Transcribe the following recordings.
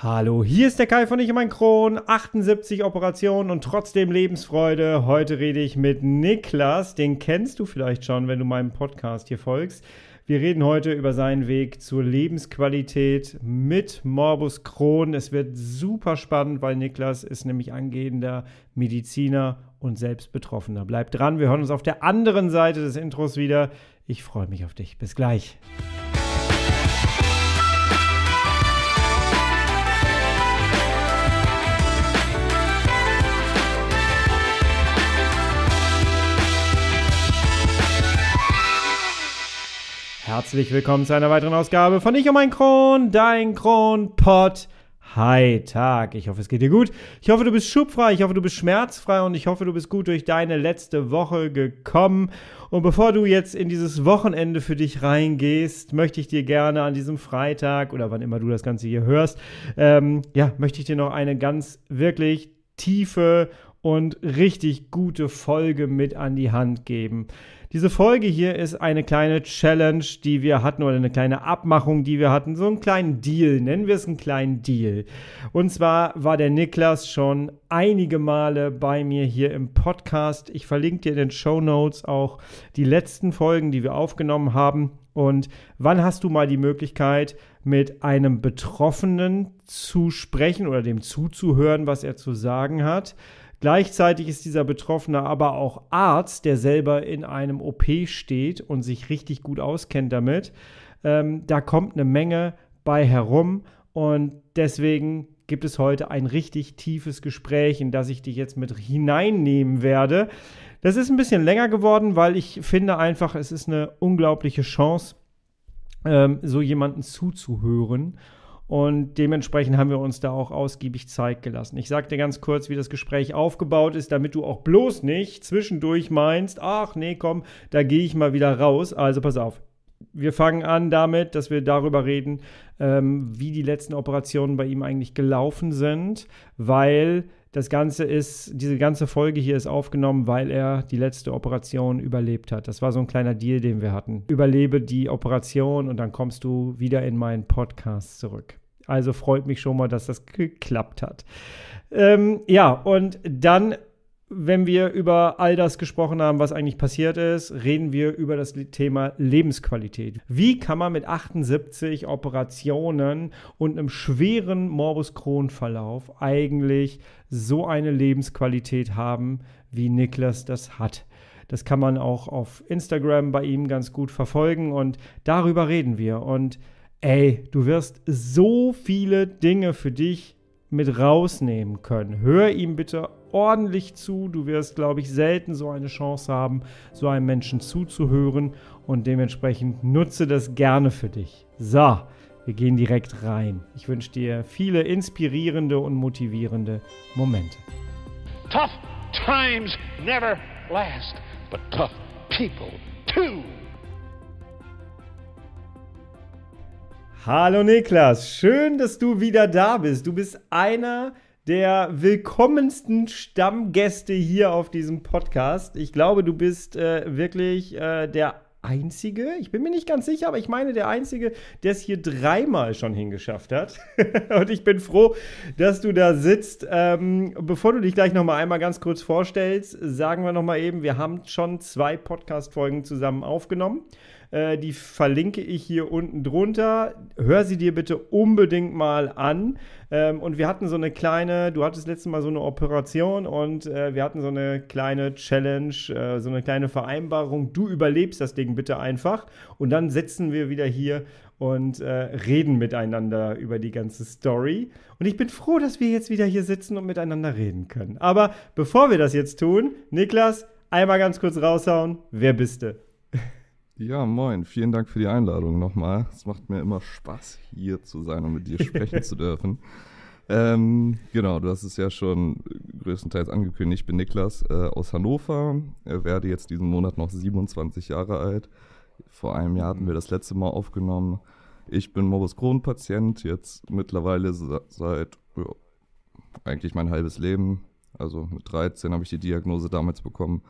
Hallo, hier ist der Kai von Ich und mein Kron, 78 Operationen und trotzdem Lebensfreude. Heute rede ich mit Niklas, den kennst du vielleicht schon, wenn du meinem Podcast hier folgst. Wir reden heute über seinen Weg zur Lebensqualität mit Morbus Crohn. Es wird super spannend, weil Niklas ist nämlich angehender Mediziner und selbst Betroffener. Bleib dran, wir hören uns auf der anderen Seite des Intros wieder. Ich freue mich auf dich. Bis gleich. Herzlich willkommen zu einer weiteren Ausgabe von Ich um ein Kron, dein Kronpott. Hi, Tag. Ich hoffe, es geht dir gut. Ich hoffe, du bist schubfrei. Ich hoffe, du bist schmerzfrei. Und ich hoffe, du bist gut durch deine letzte Woche gekommen. Und bevor du jetzt in dieses Wochenende für dich reingehst, möchte ich dir gerne an diesem Freitag oder wann immer du das Ganze hier hörst, ähm, ja, möchte ich dir noch eine ganz wirklich tiefe und richtig gute Folge mit an die Hand geben. Diese Folge hier ist eine kleine Challenge, die wir hatten oder eine kleine Abmachung, die wir hatten. So einen kleinen Deal, nennen wir es einen kleinen Deal. Und zwar war der Niklas schon einige Male bei mir hier im Podcast. Ich verlinke dir in den Show Notes auch die letzten Folgen, die wir aufgenommen haben. Und wann hast du mal die Möglichkeit, mit einem Betroffenen zu sprechen oder dem zuzuhören, was er zu sagen hat? Gleichzeitig ist dieser Betroffene aber auch Arzt, der selber in einem OP steht und sich richtig gut auskennt damit. Ähm, da kommt eine Menge bei herum und deswegen gibt es heute ein richtig tiefes Gespräch, in das ich dich jetzt mit hineinnehmen werde. Das ist ein bisschen länger geworden, weil ich finde einfach, es ist eine unglaubliche Chance, ähm, so jemanden zuzuhören und dementsprechend haben wir uns da auch ausgiebig Zeit gelassen. Ich sag dir ganz kurz, wie das Gespräch aufgebaut ist, damit du auch bloß nicht zwischendurch meinst, ach nee, komm, da gehe ich mal wieder raus. Also pass auf. Wir fangen an damit, dass wir darüber reden, ähm, wie die letzten Operationen bei ihm eigentlich gelaufen sind, weil das Ganze ist, diese ganze Folge hier ist aufgenommen, weil er die letzte Operation überlebt hat. Das war so ein kleiner Deal, den wir hatten. Überlebe die Operation und dann kommst du wieder in meinen Podcast zurück. Also freut mich schon mal, dass das geklappt hat. Ähm, ja, und dann wenn wir über all das gesprochen haben, was eigentlich passiert ist, reden wir über das Thema Lebensqualität. Wie kann man mit 78 Operationen und einem schweren Morbus Crohn Verlauf eigentlich so eine Lebensqualität haben, wie Niklas das hat? Das kann man auch auf Instagram bei ihm ganz gut verfolgen und darüber reden wir. Und ey, du wirst so viele Dinge für dich mit rausnehmen können. Hör ihm bitte ordentlich zu. Du wirst, glaube ich, selten so eine Chance haben, so einem Menschen zuzuhören und dementsprechend nutze das gerne für dich. So, wir gehen direkt rein. Ich wünsche dir viele inspirierende und motivierende Momente. Tough times never last, but tough people too. Hallo Niklas, schön, dass du wieder da bist. Du bist einer der der willkommensten Stammgäste hier auf diesem Podcast. Ich glaube, du bist äh, wirklich äh, der Einzige, ich bin mir nicht ganz sicher, aber ich meine der Einzige, der es hier dreimal schon hingeschafft hat. und ich bin froh, dass du da sitzt. Ähm, bevor du dich gleich nochmal einmal ganz kurz vorstellst, sagen wir noch mal eben, wir haben schon zwei Podcast-Folgen zusammen aufgenommen. Äh, die verlinke ich hier unten drunter. Hör sie dir bitte unbedingt mal an. Ähm, und wir hatten so eine kleine, du hattest letztes Mal so eine Operation und äh, wir hatten so eine kleine Challenge, äh, so eine kleine Vereinbarung. Du überlebst das Ding bitte einfach. Und dann setzen wir wieder hier und äh, reden miteinander über die ganze Story. Und ich bin froh, dass wir jetzt wieder hier sitzen und miteinander reden können. Aber bevor wir das jetzt tun, Niklas, einmal ganz kurz raushauen. Wer bist du? Ja, moin. Vielen Dank für die Einladung nochmal. Es macht mir immer Spaß, hier zu sein und mit dir sprechen zu dürfen. Ähm, genau, du hast es ja schon größtenteils angekündigt. Ich bin Niklas äh, aus Hannover, ich äh, werde jetzt diesen Monat noch 27 Jahre alt. Vor einem Jahr hatten wir das letzte Mal aufgenommen. Ich bin Morbus Crohn-Patient, jetzt mittlerweile seit ja, eigentlich mein halbes Leben. Also mit 13 habe ich die Diagnose damals bekommen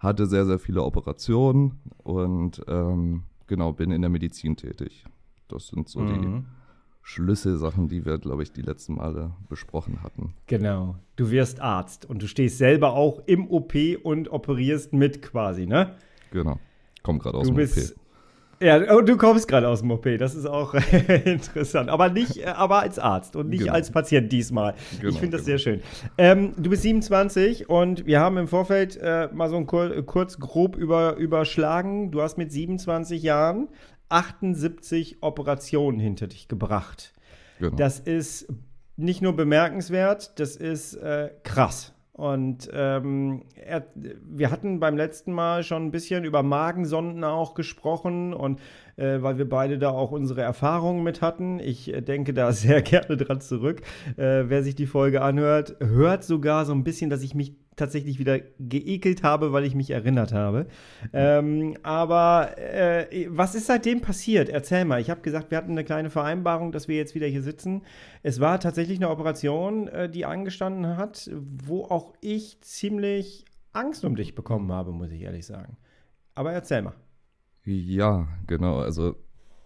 hatte sehr, sehr viele Operationen und ähm, genau, bin in der Medizin tätig. Das sind so mhm. die Schlüsselsachen, die wir, glaube ich, die letzten Male besprochen hatten. Genau. Du wirst Arzt und du stehst selber auch im OP und operierst mit quasi, ne? Genau. Komm gerade aus du dem bist, OP. Ja, und oh, du kommst gerade aus dem OP, das ist auch interessant. Aber nicht, äh, aber als Arzt und nicht genau. als Patient diesmal. Genau, ich finde das genau. sehr schön. Ähm, du bist 27 und wir haben im Vorfeld äh, mal so ein Kur kurz grob über, überschlagen. Du hast mit 27 Jahren 78 Operationen hinter dich gebracht. Genau. Das ist nicht nur bemerkenswert, das ist äh, krass. Und ähm, er, wir hatten beim letzten Mal schon ein bisschen über Magensonden auch gesprochen und äh, weil wir beide da auch unsere Erfahrungen mit hatten. Ich äh, denke da sehr gerne dran zurück. Äh, wer sich die Folge anhört, hört sogar so ein bisschen, dass ich mich tatsächlich wieder geekelt habe, weil ich mich erinnert habe. Ähm, aber äh, was ist seitdem passiert? Erzähl mal. Ich habe gesagt, wir hatten eine kleine Vereinbarung, dass wir jetzt wieder hier sitzen. Es war tatsächlich eine Operation, äh, die angestanden hat, wo auch ich ziemlich Angst um dich bekommen habe, muss ich ehrlich sagen. Aber erzähl mal. Ja, genau. Also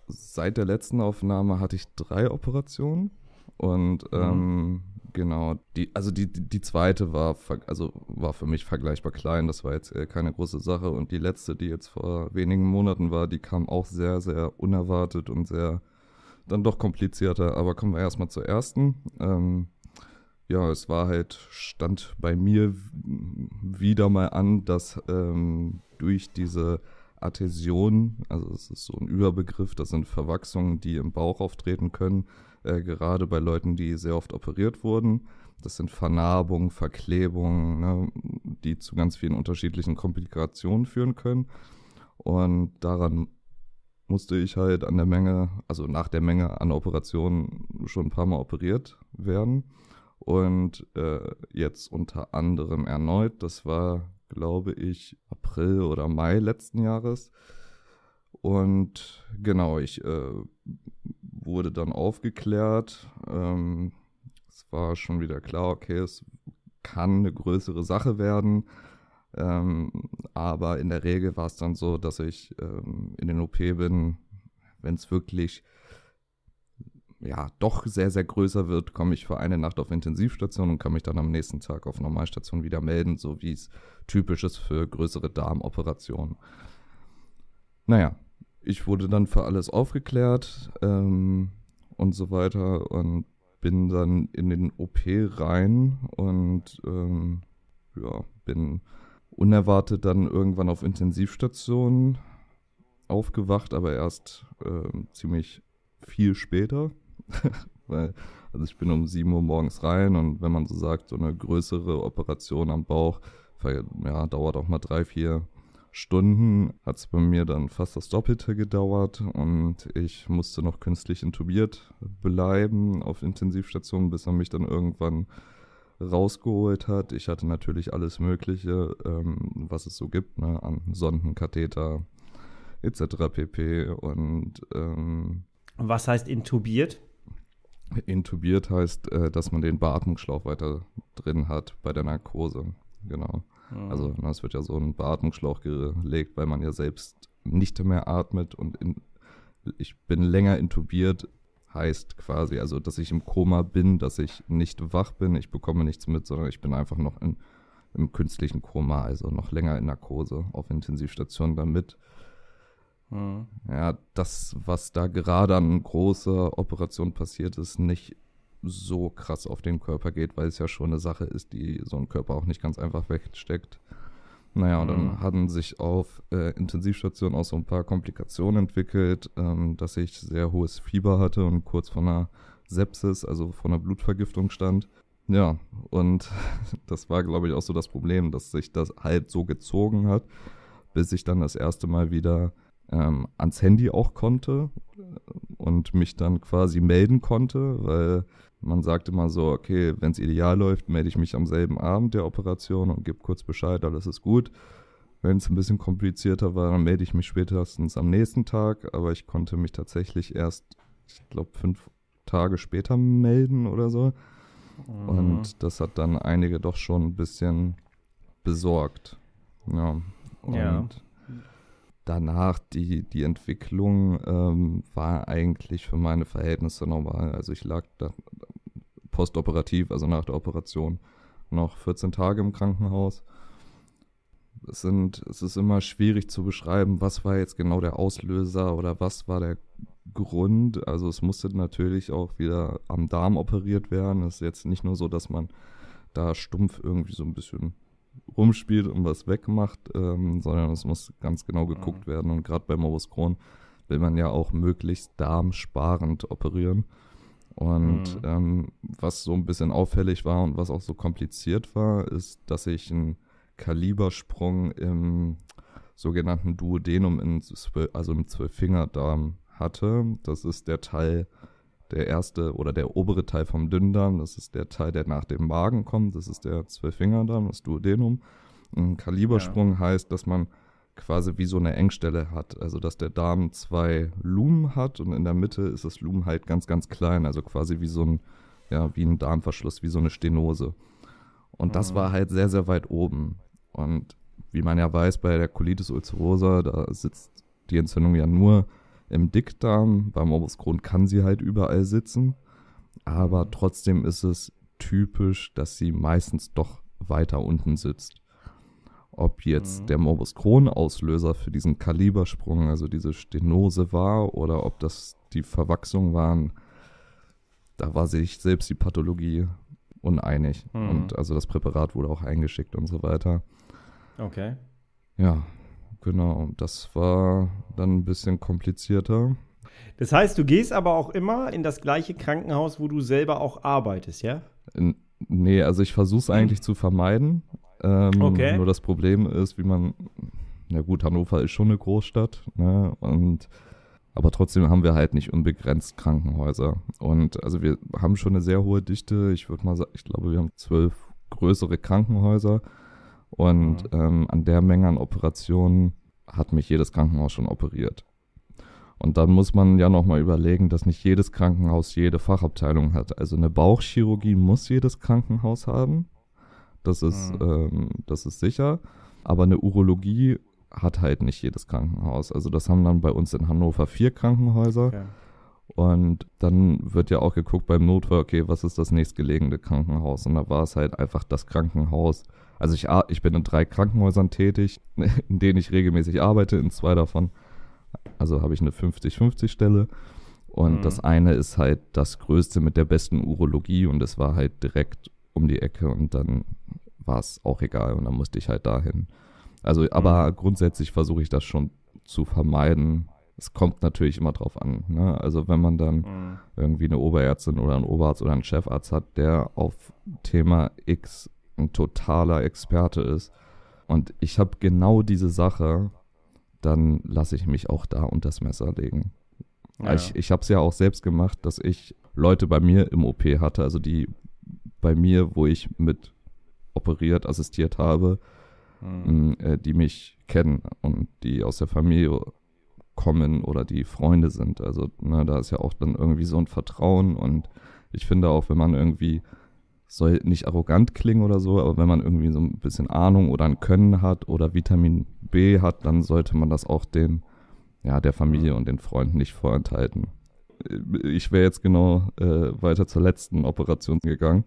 seit der letzten Aufnahme hatte ich drei Operationen und mhm. ähm, Genau, die, also die, die zweite war, also war für mich vergleichbar klein, das war jetzt keine große Sache. Und die letzte, die jetzt vor wenigen Monaten war, die kam auch sehr, sehr unerwartet und sehr dann doch komplizierter. Aber kommen wir erstmal zur ersten. Ähm, ja, es war halt, stand bei mir wieder mal an, dass ähm, durch diese Adhäsion, also es ist so ein Überbegriff, das sind Verwachsungen, die im Bauch auftreten können, äh, gerade bei Leuten, die sehr oft operiert wurden. Das sind Vernarbungen, Verklebungen, ne, die zu ganz vielen unterschiedlichen Komplikationen führen können. Und daran musste ich halt an der Menge, also nach der Menge an Operationen schon ein paar Mal operiert werden. Und äh, jetzt unter anderem erneut, das war, glaube ich, April oder Mai letzten Jahres. Und genau, ich äh, wurde dann aufgeklärt. Ähm, es war schon wieder klar, okay, es kann eine größere Sache werden. Ähm, aber in der Regel war es dann so, dass ich ähm, in den OP bin, wenn es wirklich ja doch sehr, sehr größer wird, komme ich für eine Nacht auf Intensivstation und kann mich dann am nächsten Tag auf Normalstation wieder melden, so wie es typisch ist für größere Darmoperationen. Naja, ich wurde dann für alles aufgeklärt ähm, und so weiter und bin dann in den OP rein und ähm, ja, bin unerwartet dann irgendwann auf Intensivstation aufgewacht, aber erst ähm, ziemlich viel später. Weil, also ich bin um 7 Uhr morgens rein und wenn man so sagt, so eine größere Operation am Bauch, ja, dauert auch mal drei, vier Stunden hat es bei mir dann fast das Doppelte gedauert und ich musste noch künstlich intubiert bleiben auf Intensivstation, bis er mich dann irgendwann rausgeholt hat. Ich hatte natürlich alles Mögliche, ähm, was es so gibt, ne, an Sondenkatheter etc. pp. Und ähm, was heißt intubiert? Intubiert heißt, äh, dass man den Beatmungsschlauch weiter drin hat bei der Narkose. Genau. Mhm. Also ne, es wird ja so ein Beatmungsschlauch gelegt, weil man ja selbst nicht mehr atmet und in, ich bin länger intubiert, heißt quasi, also dass ich im Koma bin, dass ich nicht wach bin, ich bekomme nichts mit, sondern ich bin einfach noch in, im künstlichen Koma, also noch länger in Narkose auf Intensivstation damit. Mhm. Ja, das, was da gerade an großer Operation passiert ist, nicht so krass auf den Körper geht, weil es ja schon eine Sache ist, die so ein Körper auch nicht ganz einfach wegsteckt. Naja, und dann mhm. hatten sich auf äh, Intensivstationen auch so ein paar Komplikationen entwickelt, ähm, dass ich sehr hohes Fieber hatte und kurz vor einer Sepsis, also vor einer Blutvergiftung stand. Ja, und das war, glaube ich, auch so das Problem, dass sich das halt so gezogen hat, bis ich dann das erste Mal wieder ähm, ans Handy auch konnte und mich dann quasi melden konnte, weil man sagt immer so, okay, wenn es ideal läuft, melde ich mich am selben Abend der Operation und gebe kurz Bescheid, alles ist gut. Wenn es ein bisschen komplizierter war, dann melde ich mich spätestens am nächsten Tag, aber ich konnte mich tatsächlich erst, ich glaube, fünf Tage später melden oder so. Mhm. Und das hat dann einige doch schon ein bisschen besorgt. Ja. Und ja. danach die, die Entwicklung ähm, war eigentlich für meine Verhältnisse normal. Also ich lag da postoperativ, also nach der Operation, noch 14 Tage im Krankenhaus. Es, sind, es ist immer schwierig zu beschreiben, was war jetzt genau der Auslöser oder was war der Grund. Also es musste natürlich auch wieder am Darm operiert werden. Es ist jetzt nicht nur so, dass man da stumpf irgendwie so ein bisschen rumspielt und was wegmacht, ähm, sondern es muss ganz genau geguckt mhm. werden. Und gerade bei Morbus Crohn will man ja auch möglichst darmsparend operieren. Und mhm. ähm, was so ein bisschen auffällig war und was auch so kompliziert war, ist, dass ich einen Kalibersprung im sogenannten Duodenum, in, also im Zwölffingerdarm hatte. Das ist der Teil, der erste oder der obere Teil vom Dünndarm. Das ist der Teil, der nach dem Magen kommt. Das ist der Zwölffingerdarm, das Duodenum. Ein Kalibersprung ja. heißt, dass man quasi wie so eine Engstelle hat. Also dass der Darm zwei Lumen hat und in der Mitte ist das Lumen halt ganz, ganz klein. Also quasi wie so ein, ja, wie ein Darmverschluss, wie so eine Stenose. Und mhm. das ah. war halt sehr, sehr weit oben. Und wie man ja weiß, bei der Colitis ulcerosa, da sitzt die Entzündung ja nur im Dickdarm. Beim Morbus kann sie halt überall sitzen. Aber mhm. trotzdem ist es typisch, dass sie meistens doch weiter unten sitzt ob jetzt mhm. der Morbus Crohn Auslöser für diesen Kalibersprung, also diese Stenose war oder ob das die Verwachsung waren, da war sich selbst die Pathologie uneinig. Mhm. Und also das Präparat wurde auch eingeschickt und so weiter. Okay. Ja, genau. Das war dann ein bisschen komplizierter. Das heißt, du gehst aber auch immer in das gleiche Krankenhaus, wo du selber auch arbeitest, ja? In, nee, also ich versuche es hm. eigentlich zu vermeiden. Ähm, okay. Nur das Problem ist, wie man, na gut, Hannover ist schon eine Großstadt, ne? Und aber trotzdem haben wir halt nicht unbegrenzt Krankenhäuser. Und also wir haben schon eine sehr hohe Dichte. Ich würde mal sagen, ich glaube, wir haben zwölf größere Krankenhäuser. Und mhm. ähm, an der Menge an Operationen hat mich jedes Krankenhaus schon operiert. Und dann muss man ja nochmal überlegen, dass nicht jedes Krankenhaus jede Fachabteilung hat. Also eine Bauchchirurgie muss jedes Krankenhaus haben. Das ist, mhm. ähm, das ist sicher. Aber eine Urologie hat halt nicht jedes Krankenhaus. Also das haben dann bei uns in Hannover vier Krankenhäuser. Okay. Und dann wird ja auch geguckt beim Notfall, okay, was ist das nächstgelegene Krankenhaus? Und da war es halt einfach das Krankenhaus. Also ich, ich bin in drei Krankenhäusern tätig, in denen ich regelmäßig arbeite, in zwei davon. Also habe ich eine 50-50-Stelle. Und mhm. das eine ist halt das Größte mit der besten Urologie und es war halt direkt um die Ecke und dann war es auch egal und dann musste ich halt dahin. Also, aber mhm. grundsätzlich versuche ich das schon zu vermeiden. Es kommt natürlich immer drauf an. Ne? Also wenn man dann mhm. irgendwie eine Oberärztin oder einen Oberarzt oder einen Chefarzt hat, der auf Thema X ein totaler Experte ist und ich habe genau diese Sache, dann lasse ich mich auch da unter das Messer legen. Ja. Ich, ich habe es ja auch selbst gemacht, dass ich Leute bei mir im OP hatte, also die bei mir, wo ich mit operiert, assistiert habe, mhm. äh, die mich kennen und die aus der Familie kommen oder die Freunde sind. Also ne, da ist ja auch dann irgendwie so ein Vertrauen und ich finde auch, wenn man irgendwie soll nicht arrogant klingen oder so, aber wenn man irgendwie so ein bisschen Ahnung oder ein Können hat oder Vitamin B hat, dann sollte man das auch den, ja, der Familie und den Freunden nicht vorenthalten. Ich wäre jetzt genau äh, weiter zur letzten Operation gegangen.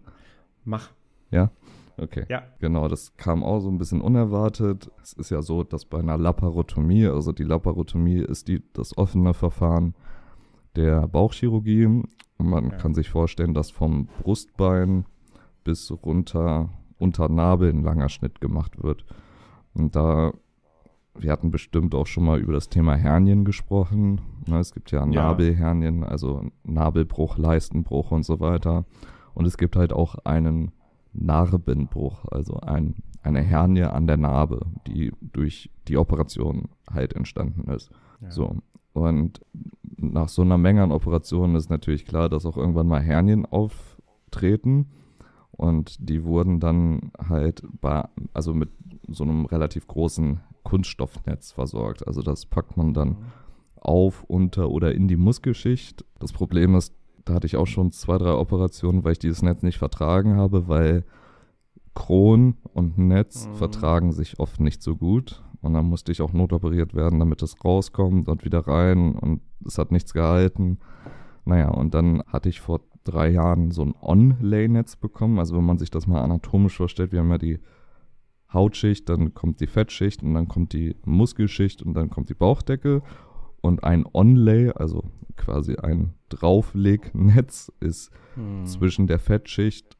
Mach. Ja. Okay. Ja. Genau, das kam auch so ein bisschen unerwartet. Es ist ja so, dass bei einer Laparotomie, also die Laparotomie ist die, das offene Verfahren der Bauchchirurgie. Und man ja. kann sich vorstellen, dass vom Brustbein bis runter unter Nabel ein langer Schnitt gemacht wird. Und da, wir hatten bestimmt auch schon mal über das Thema Hernien gesprochen. Ne? Es gibt ja, ja. Nabelhernien, also Nabelbruch, Leistenbruch und so weiter. Und es gibt halt auch einen Narbenbruch, also ein, eine Hernie an der Narbe, die durch die Operation halt entstanden ist. Ja. So. Und nach so einer Menge an Operationen ist natürlich klar, dass auch irgendwann mal Hernien auftreten. Und die wurden dann halt bei, also mit so einem relativ großen Kunststoffnetz versorgt. Also das packt man dann mhm. auf, unter oder in die Muskelschicht. Das Problem ist, da hatte ich auch schon zwei, drei Operationen, weil ich dieses Netz nicht vertragen habe, weil Kron und Netz mhm. vertragen sich oft nicht so gut. Und dann musste ich auch notoperiert werden, damit es rauskommt und wieder rein. Und es hat nichts gehalten. Naja, und dann hatte ich vor drei Jahren so ein On-Lay-Netz bekommen. Also wenn man sich das mal anatomisch vorstellt, wir haben ja die Hautschicht, dann kommt die Fettschicht und dann kommt die Muskelschicht und dann kommt die Bauchdecke. Und ein Onlay, also quasi ein Drauflegnetz ist hm. zwischen der Fettschicht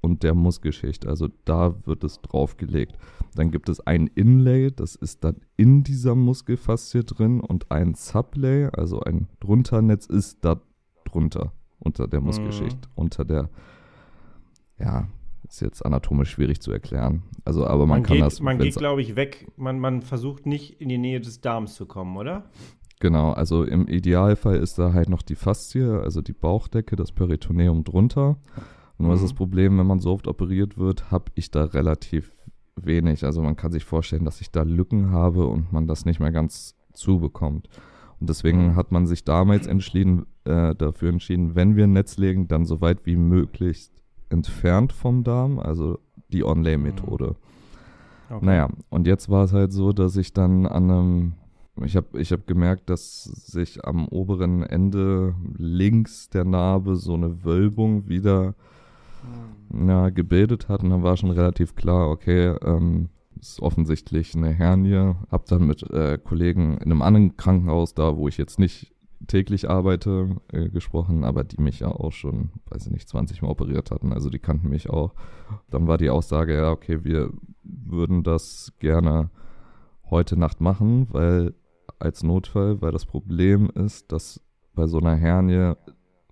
und der Muskelschicht. Also da wird es draufgelegt. Dann gibt es ein Inlay, das ist dann in dieser Muskelfaszie drin und ein Sublay, also ein Drunternetz ist da drunter, unter der Muskelschicht, mhm. unter der, ja, ist jetzt anatomisch schwierig zu erklären. Also, aber man, man kann geht, das. Man geht, glaube ich, weg. Man, man versucht nicht in die Nähe des Darms zu kommen, oder? Genau, also im Idealfall ist da halt noch die Faszie, also die Bauchdecke, das Peritoneum drunter. Nur was mhm. das Problem, wenn man so oft operiert wird, habe ich da relativ wenig. Also man kann sich vorstellen, dass ich da Lücken habe und man das nicht mehr ganz zubekommt. Und deswegen mhm. hat man sich damals entschieden, äh, dafür entschieden, wenn wir ein Netz legen, dann so weit wie möglich entfernt vom Darm, also die Onlay-Methode. Mhm. Okay. Naja, und jetzt war es halt so, dass ich dann an einem ich habe ich hab gemerkt, dass sich am oberen Ende links der Narbe so eine Wölbung wieder na, hm. gebildet hat. Und dann war schon relativ klar, okay, ähm, ist offensichtlich eine Hernie. Habe dann mit äh, Kollegen in einem anderen Krankenhaus, da wo ich jetzt nicht täglich arbeite, äh, gesprochen, aber die mich ja auch schon, weiß ich nicht, 20 Mal operiert hatten. Also die kannten mich auch. Dann war die Aussage, ja, okay, wir würden das gerne heute Nacht machen, weil als Notfall, weil das Problem ist, dass bei so einer Hernie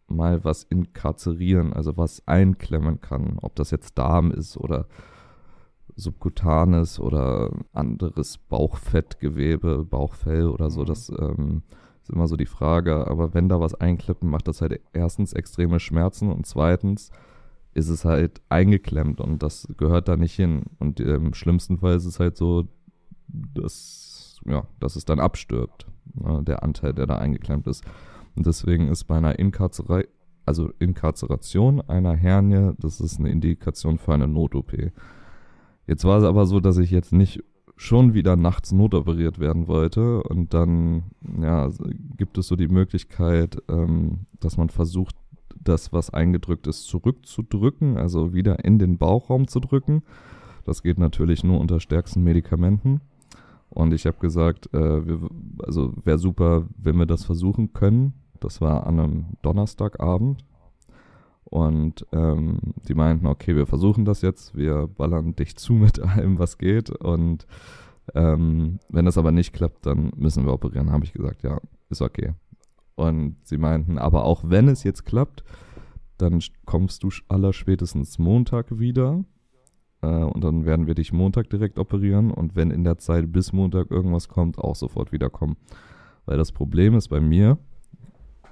mal was inkarzerieren, also was einklemmen kann, ob das jetzt Darm ist oder subkutanes oder anderes Bauchfettgewebe, Bauchfell oder so, mhm. das ähm, ist immer so die Frage. Aber wenn da was einklippen, macht das halt erstens extreme Schmerzen und zweitens ist es halt eingeklemmt und das gehört da nicht hin. Und im schlimmsten Fall ist es halt so, dass ja, dass es dann abstirbt, ne, der Anteil, der da eingeklemmt ist. Und deswegen ist bei einer Inkarzerei, also Inkarceration einer Hernie, das ist eine Indikation für eine Not-OP. Jetzt war es aber so, dass ich jetzt nicht schon wieder nachts notoperiert werden wollte. Und dann ja, gibt es so die Möglichkeit, ähm, dass man versucht, das, was eingedrückt ist, zurückzudrücken, also wieder in den Bauchraum zu drücken. Das geht natürlich nur unter stärksten Medikamenten. Und ich habe gesagt, äh, wir, also wäre super, wenn wir das versuchen können. Das war an einem Donnerstagabend. Und ähm, die meinten, okay, wir versuchen das jetzt, wir ballern dich zu mit allem, was geht. Und ähm, wenn das aber nicht klappt, dann müssen wir operieren, habe ich gesagt, ja, ist okay. Und sie meinten, aber auch wenn es jetzt klappt, dann kommst du allerspätestens Montag wieder äh, und dann werden wir dich Montag direkt operieren und wenn in der Zeit bis Montag irgendwas kommt, auch sofort wiederkommen. Weil das Problem ist bei mir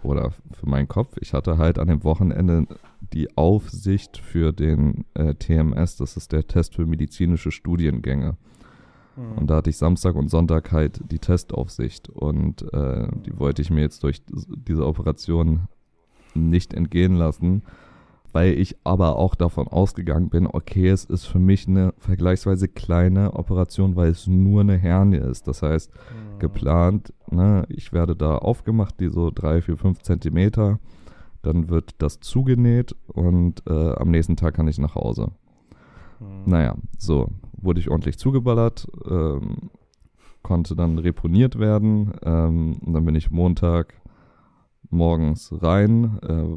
oder für meinen Kopf, ich hatte halt an dem Wochenende die Aufsicht für den äh, TMS, das ist der Test für medizinische Studiengänge. Hm. Und da hatte ich Samstag und Sonntag halt die Testaufsicht. Und äh, die wollte ich mir jetzt durch diese Operation nicht entgehen lassen weil ich aber auch davon ausgegangen bin, okay, es ist für mich eine vergleichsweise kleine Operation, weil es nur eine Hernie ist. Das heißt, mhm. geplant, ne, ich werde da aufgemacht, die so 3, 4, 5 Zentimeter, dann wird das zugenäht und äh, am nächsten Tag kann ich nach Hause. Mhm. Naja, so wurde ich ordentlich zugeballert, ähm, konnte dann reponiert werden ähm, und dann bin ich Montag morgens rein äh,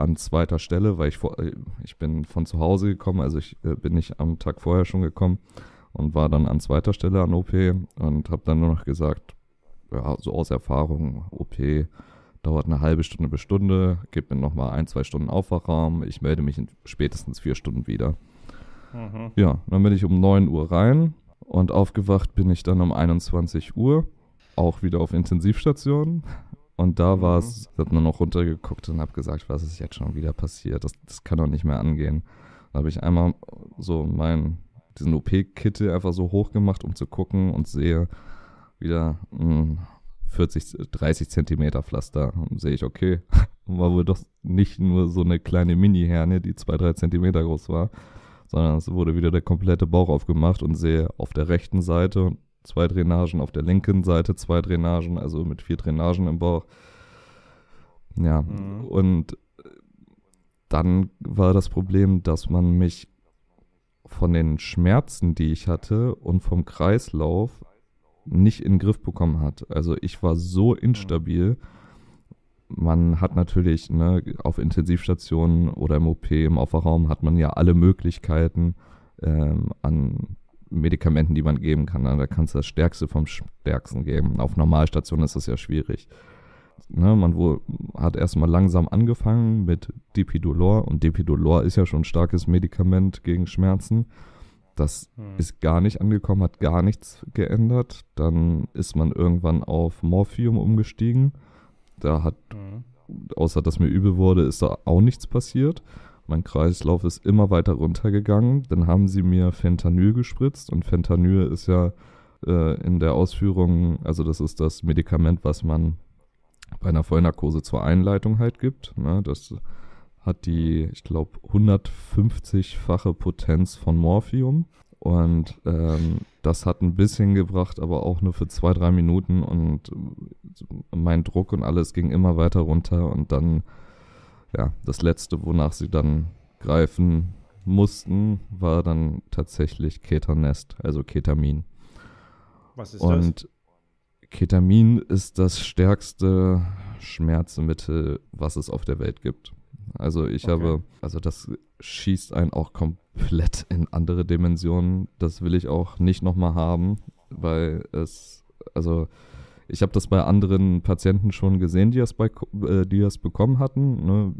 an zweiter Stelle, weil ich vor, äh, ich bin von zu Hause gekommen, also ich äh, bin nicht am Tag vorher schon gekommen und war dann an zweiter Stelle an OP und habe dann nur noch gesagt, ja, so aus Erfahrung, OP dauert eine halbe Stunde bis Stunde, gib mir nochmal ein, zwei Stunden Aufwachraum, ich melde mich in spätestens vier Stunden wieder. Mhm. Ja, dann bin ich um 9 Uhr rein und aufgewacht bin ich dann um 21 Uhr, auch wieder auf Intensivstation und da mhm. war es, ich habe nur noch runtergeguckt und habe gesagt, was ist jetzt schon wieder passiert? Das, das kann doch nicht mehr angehen. Da habe ich einmal so meinen, diesen OP-Kittel einfach so hoch gemacht, um zu gucken und sehe wieder ein 40, 30 Zentimeter Pflaster. Und sehe ich, okay, war wohl doch nicht nur so eine kleine Mini-Herne, die 2, 3 Zentimeter groß war, sondern es wurde wieder der komplette Bauch aufgemacht und sehe auf der rechten Seite zwei Drainagen auf der linken Seite, zwei Drainagen, also mit vier Drainagen im Bauch. Ja, mhm. und dann war das Problem, dass man mich von den Schmerzen, die ich hatte und vom Kreislauf nicht in den Griff bekommen hat. Also ich war so mhm. instabil. Man hat natürlich ne, auf Intensivstationen oder im OP, im Offerraum, hat man ja alle Möglichkeiten ähm, an Medikamenten, die man geben kann. Ne? Da kannst du das Stärkste vom Stärksten geben. Auf Normalstationen ist das ja schwierig. Ne, man wohl, hat erstmal langsam angefangen mit Dipidolor und Dipidolor ist ja schon ein starkes Medikament gegen Schmerzen. Das hm. ist gar nicht angekommen, hat gar nichts geändert. Dann ist man irgendwann auf Morphium umgestiegen. Da hat, hm. außer dass mir übel wurde, ist da auch nichts passiert. Mein Kreislauf ist immer weiter runtergegangen. Dann haben sie mir Fentanyl gespritzt und Fentanyl ist ja äh, in der Ausführung, also das ist das Medikament, was man bei einer Vollnarkose zur Einleitung halt gibt. Ne? Das hat die, ich glaube, 150-fache Potenz von Morphium. Und ähm, das hat ein bisschen gebracht, aber auch nur für zwei, drei Minuten. Und mein Druck und alles ging immer weiter runter. Und dann ja, das letzte, wonach sie dann greifen mussten, war dann tatsächlich Ketanest, also Ketamin. Was ist Und das? Ketamin ist das stärkste Schmerzmittel, was es auf der Welt gibt. Also ich okay. habe, also das schießt einen auch komplett in andere Dimensionen. Das will ich auch nicht nochmal haben, weil es, also ich habe das bei anderen Patienten schon gesehen, die das, bei, äh, die das bekommen hatten, ne?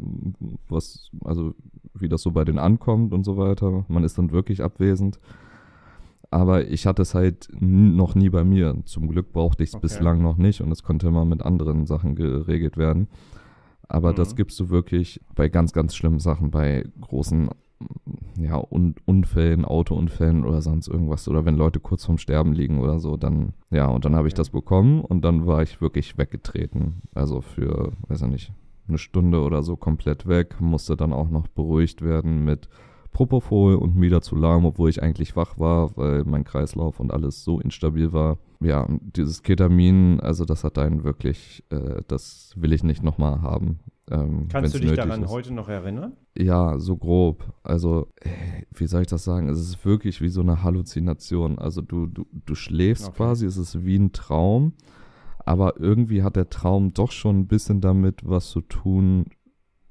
was, also wie das so bei denen ankommt und so weiter. Man ist dann wirklich abwesend. Aber ich hatte es halt noch nie bei mir. Zum Glück brauchte ich es okay. bislang noch nicht und es konnte immer mit anderen Sachen geregelt werden. Aber mhm. das gibst du wirklich bei ganz, ganz schlimmen Sachen, bei großen ja, Un Unfällen, Autounfällen oder sonst irgendwas oder wenn Leute kurz vorm Sterben liegen oder so, dann, ja, und dann habe ich das bekommen und dann war ich wirklich weggetreten. Also für, weiß ich nicht, eine Stunde oder so komplett weg, musste dann auch noch beruhigt werden mit Propofol und wieder zu lahm, obwohl ich eigentlich wach war, weil mein Kreislauf und alles so instabil war. Ja, dieses Ketamin, also das hat einen wirklich, äh, das will ich nicht nochmal haben. Ähm, Kannst du dich daran ist. heute noch erinnern? Ja, so grob. Also, äh, wie soll ich das sagen? Es ist wirklich wie so eine Halluzination. Also, du, du, du schläfst okay. quasi, es ist wie ein Traum, aber irgendwie hat der Traum doch schon ein bisschen damit was zu tun,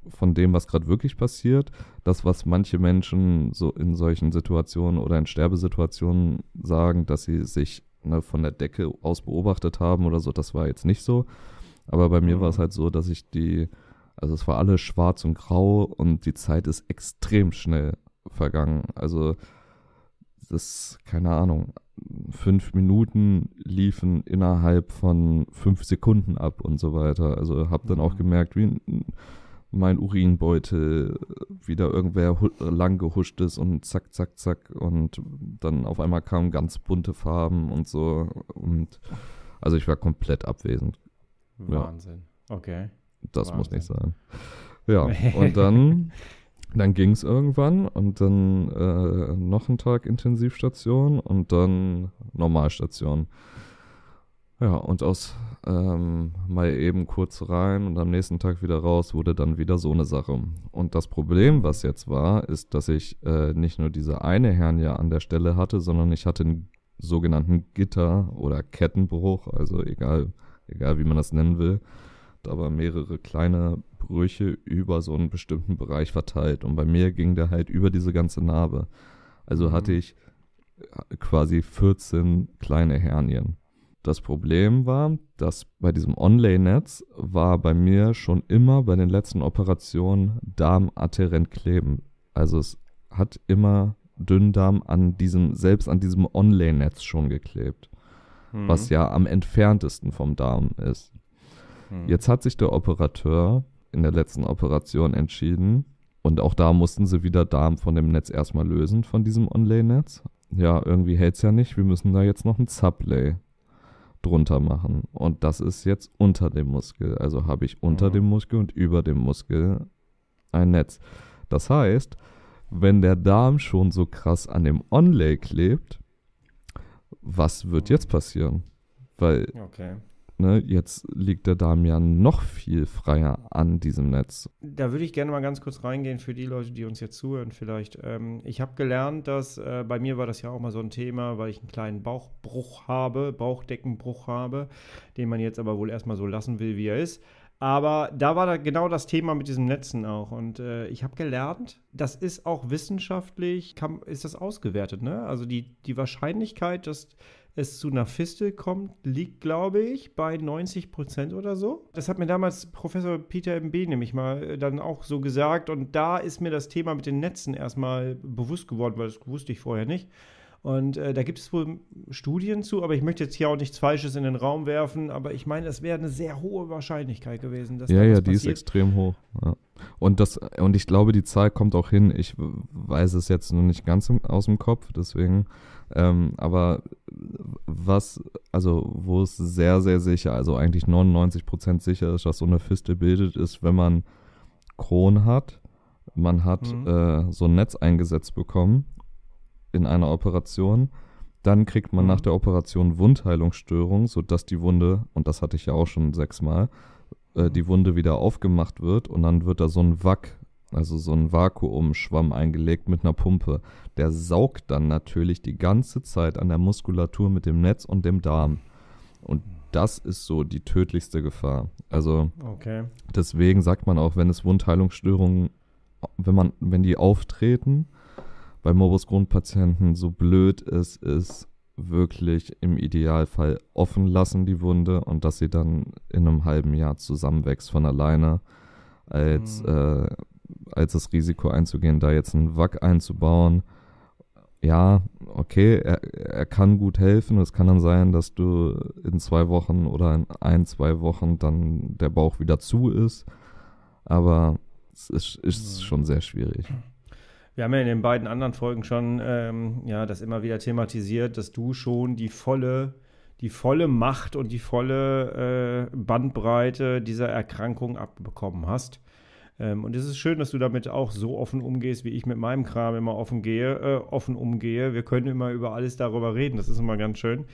von dem, was gerade wirklich passiert. Das, was manche Menschen so in solchen Situationen oder in Sterbesituationen sagen, dass sie sich ne, von der Decke aus beobachtet haben oder so, das war jetzt nicht so. Aber bei mir mhm. war es halt so, dass ich die also es war alles schwarz und grau und die Zeit ist extrem schnell vergangen. Also das, keine Ahnung, fünf Minuten liefen innerhalb von fünf Sekunden ab und so weiter. Also habe dann auch mhm. gemerkt, wie mein Urinbeutel wieder irgendwer lang gehuscht ist und zack, zack, zack. Und dann auf einmal kamen ganz bunte Farben und so. Und also ich war komplett abwesend. Wahnsinn. Ja. Okay. Das Wahnsinn. muss nicht sein. Ja, und dann, dann ging es irgendwann und dann äh, noch ein Tag Intensivstation und dann Normalstation. Ja, und aus ähm, mal eben kurz rein und am nächsten Tag wieder raus wurde dann wieder so eine Sache. Und das Problem, was jetzt war, ist, dass ich äh, nicht nur diese eine Hernia an der Stelle hatte, sondern ich hatte einen sogenannten Gitter- oder Kettenbruch, also egal, egal wie man das nennen will. Konzept aber mehrere kleine Brüche über so einen bestimmten Bereich verteilt. Und bei mir ging der halt über diese ganze Narbe. Also mhm. hatte ich äh, quasi 14 kleine Hernien. Das Problem war, dass bei diesem Onlay-Netz war bei mir schon immer bei den letzten Operationen Darm adherent kleben. Also es hat immer Dünndarm an diesem, selbst an diesem Onlay-Netz schon geklebt. Mhm. Was ja am entferntesten vom Darm ist. Hm. Jetzt hat sich der Operateur in der letzten Operation entschieden. Und auch da mussten sie wieder Darm von dem Netz erstmal lösen, von diesem Onlay-Netz. Ja, irgendwie hält es ja nicht. Wir müssen da jetzt noch ein Sublay drunter machen. Und das ist jetzt unter dem Muskel. Also habe ich unter mhm. dem Muskel und über dem Muskel ein Netz. Das heißt, wenn der Darm schon so krass an dem Onlay klebt, was wird mhm. jetzt passieren? Weil okay ne, jetzt liegt der Damian noch viel freier an diesem Netz. Da würde ich gerne mal ganz kurz reingehen für die Leute, die uns jetzt zuhören vielleicht. Ähm, ich habe gelernt, dass, äh, bei mir war das ja auch mal so ein Thema, weil ich einen kleinen Bauchbruch habe, Bauchdeckenbruch habe, den man jetzt aber wohl erstmal so lassen will, wie er ist. Aber da war da genau das Thema mit diesen Netzen auch. Und äh, ich habe gelernt, das ist auch wissenschaftlich, kann, ist das ausgewertet, ne? Also die, die Wahrscheinlichkeit, dass es zu einer Fistel kommt, liegt, glaube ich, bei 90 Prozent oder so. Das hat mir damals Professor Peter M.B. nämlich mal äh, dann auch so gesagt. Und da ist mir das Thema mit den Netzen erstmal bewusst geworden, weil das wusste ich vorher nicht. Und äh, da gibt es wohl Studien zu, aber ich möchte jetzt hier auch nichts Falsches in den Raum werfen, aber ich meine, es wäre eine sehr hohe Wahrscheinlichkeit gewesen, dass Ja, ja, die ist extrem hoch. Ja. Und, das, und ich glaube, die Zahl kommt auch hin. Ich weiß es jetzt nur nicht ganz aus dem Kopf, deswegen ähm, aber was, also wo es sehr, sehr sicher, also eigentlich 99% sicher ist, dass so eine Fistel bildet, ist, wenn man Kron hat. Man hat mhm. äh, so ein Netz eingesetzt bekommen in einer Operation. Dann kriegt man mhm. nach der Operation Wundheilungsstörung, sodass die Wunde, und das hatte ich ja auch schon sechsmal, äh, die mhm. Wunde wieder aufgemacht wird und dann wird da so ein Wack also so ein Vakuumschwamm eingelegt mit einer Pumpe. Der saugt dann natürlich die ganze Zeit an der Muskulatur mit dem Netz und dem Darm. Und das ist so die tödlichste Gefahr. Also okay. deswegen sagt man auch, wenn es Wundheilungsstörungen, wenn man, wenn die auftreten, bei Morbus-Grundpatienten so blöd es ist, wirklich im Idealfall offen lassen die Wunde und dass sie dann in einem halben Jahr zusammenwächst von alleine, als mhm. äh, als das Risiko einzugehen, da jetzt einen Wack einzubauen. Ja, okay, er, er kann gut helfen. Es kann dann sein, dass du in zwei Wochen oder in ein, zwei Wochen dann der Bauch wieder zu ist. Aber es ist, ist mhm. schon sehr schwierig. Wir haben ja in den beiden anderen Folgen schon ähm, ja, das immer wieder thematisiert, dass du schon die volle, die volle Macht und die volle äh, Bandbreite dieser Erkrankung abbekommen hast. Ähm, und es ist schön, dass du damit auch so offen umgehst, wie ich mit meinem Kram immer offen gehe, äh, offen umgehe. Wir können immer über alles darüber reden. Das ist immer ganz schön.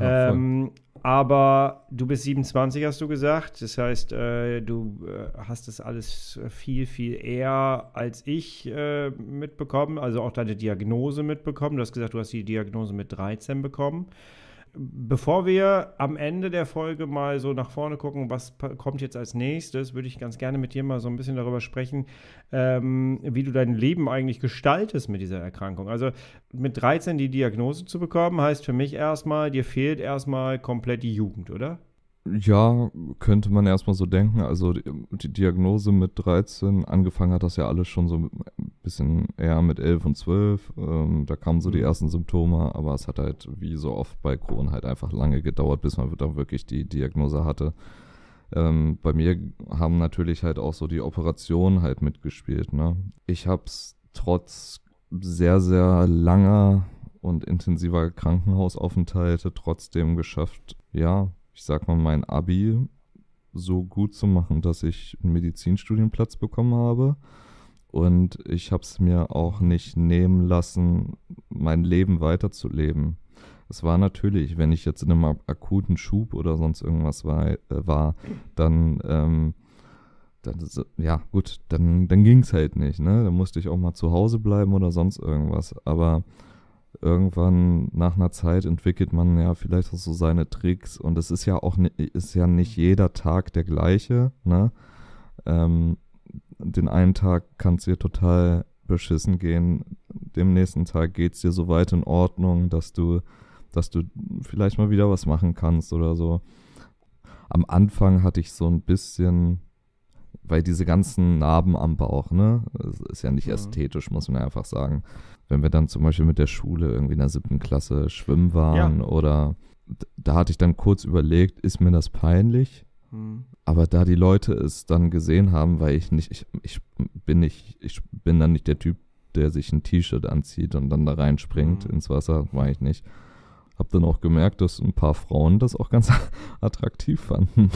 ähm, aber du bist 27, hast du gesagt. Das heißt, äh, du äh, hast das alles viel, viel eher als ich äh, mitbekommen, also auch deine Diagnose mitbekommen. Du hast gesagt, du hast die Diagnose mit 13 bekommen bevor wir am Ende der Folge mal so nach vorne gucken, was kommt jetzt als nächstes, würde ich ganz gerne mit dir mal so ein bisschen darüber sprechen, ähm, wie du dein Leben eigentlich gestaltest mit dieser Erkrankung. Also mit 13 die Diagnose zu bekommen, heißt für mich erstmal, dir fehlt erstmal komplett die Jugend, oder? Ja, könnte man erstmal so denken. Also die, die Diagnose mit 13, angefangen hat das ja alles schon so ein bisschen eher mit 11 und 12. Ähm, da kamen so die mhm. ersten Symptome, aber es hat halt wie so oft bei Corona halt einfach lange gedauert, bis man dann wirklich die Diagnose hatte. Ähm, bei mir haben natürlich halt auch so die Operationen halt mitgespielt. Ne? Ich habe es trotz sehr, sehr langer und intensiver Krankenhausaufenthalte trotzdem geschafft, ja, ich sag mal, mein Abi so gut zu machen, dass ich einen Medizinstudienplatz bekommen habe. Und ich habe es mir auch nicht nehmen lassen, mein Leben weiterzuleben. Es war natürlich, wenn ich jetzt in einem akuten Schub oder sonst irgendwas war, äh, war dann, ähm, dann, ja gut, dann, dann ging es halt nicht. Ne? Da musste ich auch mal zu Hause bleiben oder sonst irgendwas. Aber irgendwann nach einer Zeit entwickelt man ja vielleicht auch so seine Tricks und es ist ja auch ist ja nicht jeder Tag der gleiche, ne? Ähm, den einen Tag kann es dir total beschissen gehen, dem nächsten Tag geht es dir so weit in Ordnung, dass du, dass du vielleicht mal wieder was machen kannst oder so. Am Anfang hatte ich so ein bisschen weil diese ganzen Narben am Bauch, ne, das ist ja nicht ja. ästhetisch, muss man einfach sagen. Wenn wir dann zum Beispiel mit der Schule irgendwie in der siebten Klasse schwimmen waren ja. oder da hatte ich dann kurz überlegt, ist mir das peinlich? Mhm. Aber da die Leute es dann gesehen haben, weil ich nicht, ich, ich bin nicht, ich bin dann nicht der Typ, der sich ein T-Shirt anzieht und dann da reinspringt mhm. ins Wasser, war ich nicht. Hab dann auch gemerkt, dass ein paar Frauen das auch ganz attraktiv fanden.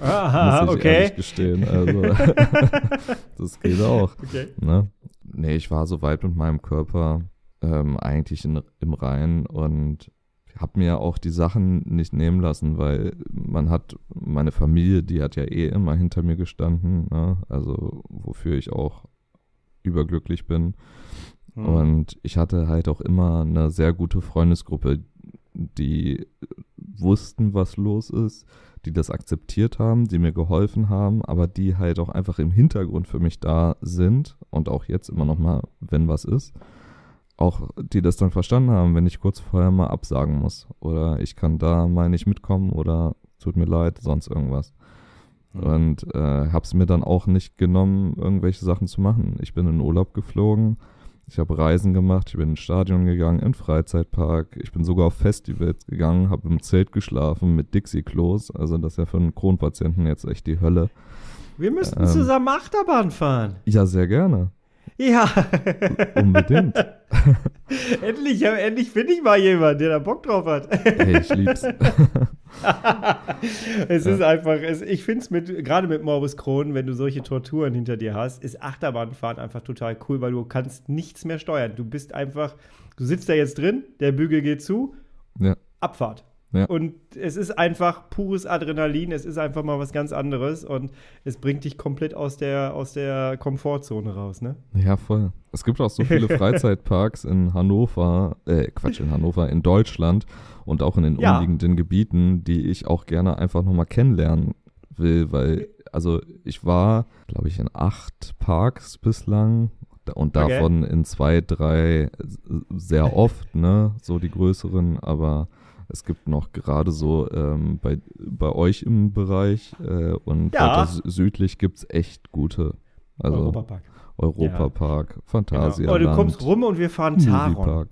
Aha, Muss ich okay. Ehrlich gestehen. Also, das geht auch. Okay. Ne? Nee, ich war so weit mit meinem Körper ähm, eigentlich in, im Reinen und habe mir auch die Sachen nicht nehmen lassen, weil man hat, meine Familie, die hat ja eh immer hinter mir gestanden, ne? also wofür ich auch überglücklich bin. Hm. Und ich hatte halt auch immer eine sehr gute Freundesgruppe, die wussten, was los ist, die das akzeptiert haben, die mir geholfen haben, aber die halt auch einfach im Hintergrund für mich da sind und auch jetzt immer noch mal, wenn was ist, auch die das dann verstanden haben, wenn ich kurz vorher mal absagen muss oder ich kann da mal nicht mitkommen oder tut mir leid, sonst irgendwas. Hm. Und äh, hab's mir dann auch nicht genommen, irgendwelche Sachen zu machen. Ich bin in Urlaub geflogen, ich habe Reisen gemacht, ich bin ins Stadion gegangen, in Freizeitpark, ich bin sogar auf Festivals gegangen, habe im Zelt geschlafen mit Dixie-Klos. Also das ist ja für einen Kronpatienten jetzt echt die Hölle. Wir müssten ähm, zusammen Achterbahn fahren. Ja, sehr gerne. Ja. Unbedingt. endlich, endlich finde ich mal jemanden, der da Bock drauf hat. hey, ich lieb's. es ja. ist einfach, es, ich finde es mit, gerade mit Morbus Kron, wenn du solche Torturen hinter dir hast, ist Achterbahnfahren einfach total cool, weil du kannst nichts mehr steuern. Du bist einfach, du sitzt da jetzt drin, der Bügel geht zu, ja. Abfahrt. Ja. Und es ist einfach pures Adrenalin, es ist einfach mal was ganz anderes und es bringt dich komplett aus der, aus der Komfortzone raus, ne? Ja, voll. Es gibt auch so viele Freizeitparks in Hannover, äh, Quatsch, in Hannover, in Deutschland und auch in den ja. umliegenden Gebieten, die ich auch gerne einfach nochmal kennenlernen will, weil, also ich war, glaube ich, in acht Parks bislang und davon okay. in zwei, drei sehr oft, ne? So die größeren, aber es gibt noch gerade so ähm, bei, bei euch im Bereich äh, und ja. südlich gibt es echt gute. Also Europapark. Europapark, ja. Phantasialand. Genau. Aber du kommst rum und wir fahren Taron. Park.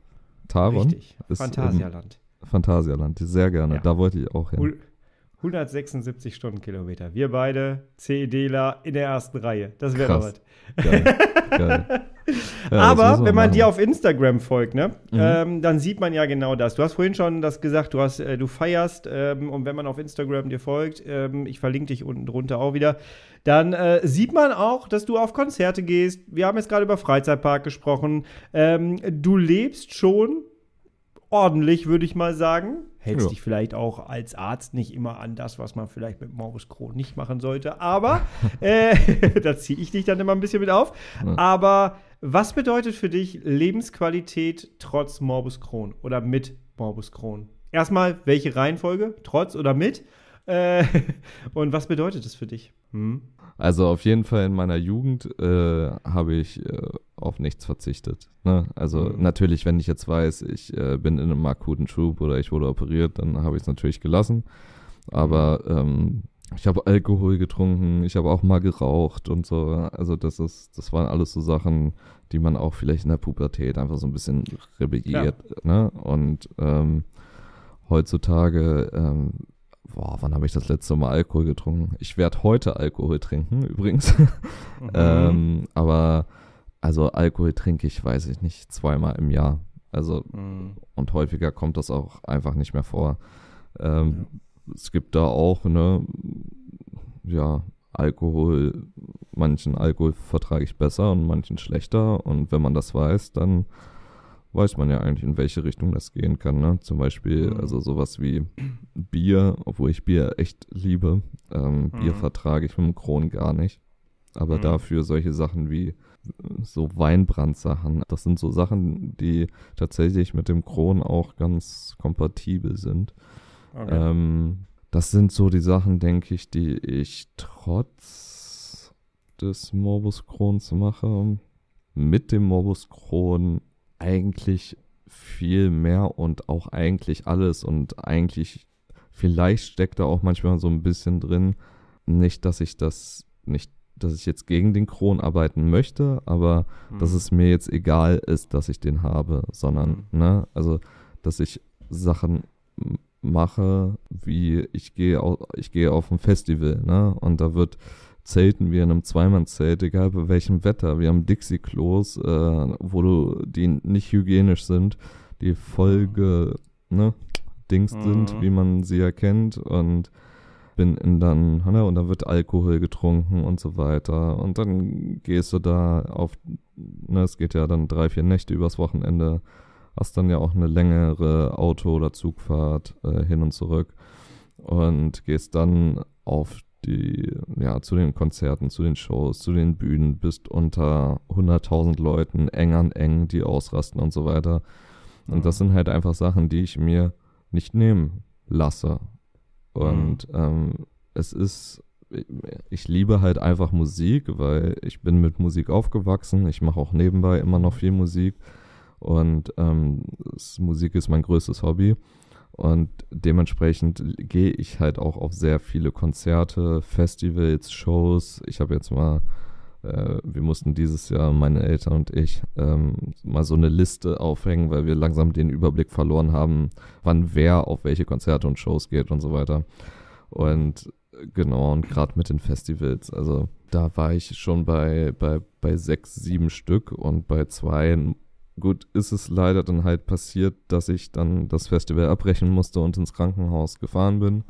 Taron? Richtig. Phantasialand. Phantasialand, sehr gerne. Ja. Da wollte ich auch hin. 176 Stundenkilometer. Wir beide CEDler in der ersten Reihe. Das wäre was. Geil. Geil. Aber wenn man machen. dir auf Instagram folgt, ne, mhm. ähm, dann sieht man ja genau das. Du hast vorhin schon das gesagt, du hast, äh, du feierst ähm, und wenn man auf Instagram dir folgt, ähm, ich verlinke dich unten drunter auch wieder, dann äh, sieht man auch, dass du auf Konzerte gehst. Wir haben jetzt gerade über Freizeitpark gesprochen. Ähm, du lebst schon ordentlich, würde ich mal sagen. Hältst ja. dich vielleicht auch als Arzt nicht immer an das, was man vielleicht mit Morbus Crohn nicht machen sollte. Aber äh, da ziehe ich dich dann immer ein bisschen mit auf. Ja. Aber was bedeutet für dich Lebensqualität trotz Morbus Crohn oder mit Morbus Crohn? Erstmal, welche Reihenfolge? Trotz oder mit? Äh, und was bedeutet das für dich? Hm? Also auf jeden Fall in meiner Jugend äh, habe ich äh, auf nichts verzichtet. Ne? Also mhm. natürlich, wenn ich jetzt weiß, ich äh, bin in einem akuten Schub oder ich wurde operiert, dann habe ich es natürlich gelassen. Aber ähm, ich habe Alkohol getrunken, ich habe auch mal geraucht und so. Also das ist, das waren alles so Sachen, die man auch vielleicht in der Pubertät einfach so ein bisschen rebelliert. Ja. Ne? Und ähm, heutzutage, ähm, boah, wann habe ich das letzte Mal Alkohol getrunken? Ich werde heute Alkohol trinken, übrigens. Mhm. ähm, aber also Alkohol trinke ich, weiß ich nicht, zweimal im Jahr. Also mhm. und häufiger kommt das auch einfach nicht mehr vor. Ähm, ja es gibt da auch, ne, ja, Alkohol, manchen Alkohol vertrage ich besser und manchen schlechter. Und wenn man das weiß, dann weiß man ja eigentlich, in welche Richtung das gehen kann. Ne? Zum Beispiel, mhm. also sowas wie Bier, obwohl ich Bier echt liebe. Ähm, mhm. Bier vertrage ich mit dem Kron gar nicht. Aber mhm. dafür solche Sachen wie so Weinbrandsachen, das sind so Sachen, die tatsächlich mit dem Kron auch ganz kompatibel sind. Okay. Ähm, das sind so die Sachen, denke ich, die ich trotz des Morbus Crohns mache. Mit dem Morbus Crohn eigentlich viel mehr und auch eigentlich alles und eigentlich vielleicht steckt da auch manchmal so ein bisschen drin. Nicht, dass ich das nicht, dass ich jetzt gegen den Kron arbeiten möchte, aber mhm. dass es mir jetzt egal ist, dass ich den habe, sondern, mhm. ne, also, dass ich Sachen mache, wie ich gehe, ich gehe auf ein Festival, ne? Und da wird zelten wir in einem Zweimannzelt, egal bei welchem Wetter. Wir haben Dixie-Klos, äh, wo du, die nicht hygienisch sind, die Folge, ne, Dings mhm. sind, wie man sie erkennt und bin in dann, ne, und da wird Alkohol getrunken und so weiter. Und dann gehst du da auf, ne, es geht ja dann drei, vier Nächte übers Wochenende hast dann ja auch eine längere Auto- oder Zugfahrt äh, hin und zurück und gehst dann auf die, ja, zu den Konzerten, zu den Shows, zu den Bühnen, bist unter 100.000 Leuten, eng an eng, die ausrasten und so weiter. Und das mhm. sind halt einfach Sachen, die ich mir nicht nehmen lasse. Und mhm. ähm, es ist, ich liebe halt einfach Musik, weil ich bin mit Musik aufgewachsen. Ich mache auch nebenbei immer noch viel Musik und ähm, Musik ist mein größtes Hobby. Und dementsprechend gehe ich halt auch auf sehr viele Konzerte, Festivals, Shows. Ich habe jetzt mal, äh, wir mussten dieses Jahr, meine Eltern und ich, ähm, mal so eine Liste aufhängen, weil wir langsam den Überblick verloren haben, wann wer auf welche Konzerte und Shows geht und so weiter. Und genau, und gerade mit den Festivals, also da war ich schon bei, bei, bei sechs, sieben Stück und bei zwei gut, ist es leider dann halt passiert, dass ich dann das Festival abbrechen musste und ins Krankenhaus gefahren bin.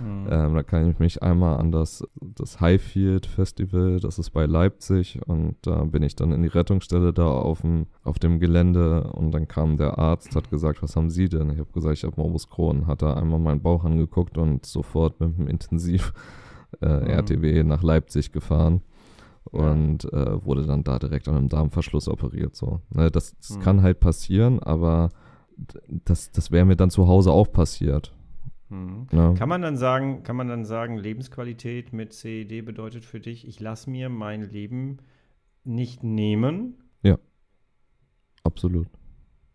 Mhm. Ähm, da kann ich mich einmal an das, das Highfield Festival, das ist bei Leipzig, und da bin ich dann in die Rettungsstelle da auf dem, auf dem Gelände und dann kam der Arzt, hat gesagt, was haben Sie denn? Ich habe gesagt, ich habe Morbus Crohn, hat er einmal meinen Bauch angeguckt und sofort mit dem Intensiv äh, mhm. RTW nach Leipzig gefahren und äh, wurde dann da direkt an einem Darmverschluss operiert. So. Ne, das, das hm. kann halt passieren, aber das, das wäre mir dann zu Hause auch passiert. Hm. Ja. Ne? Kann man dann sagen, kann man dann sagen, Lebensqualität mit CED bedeutet für dich, ich lasse mir mein Leben nicht nehmen? Ja, absolut.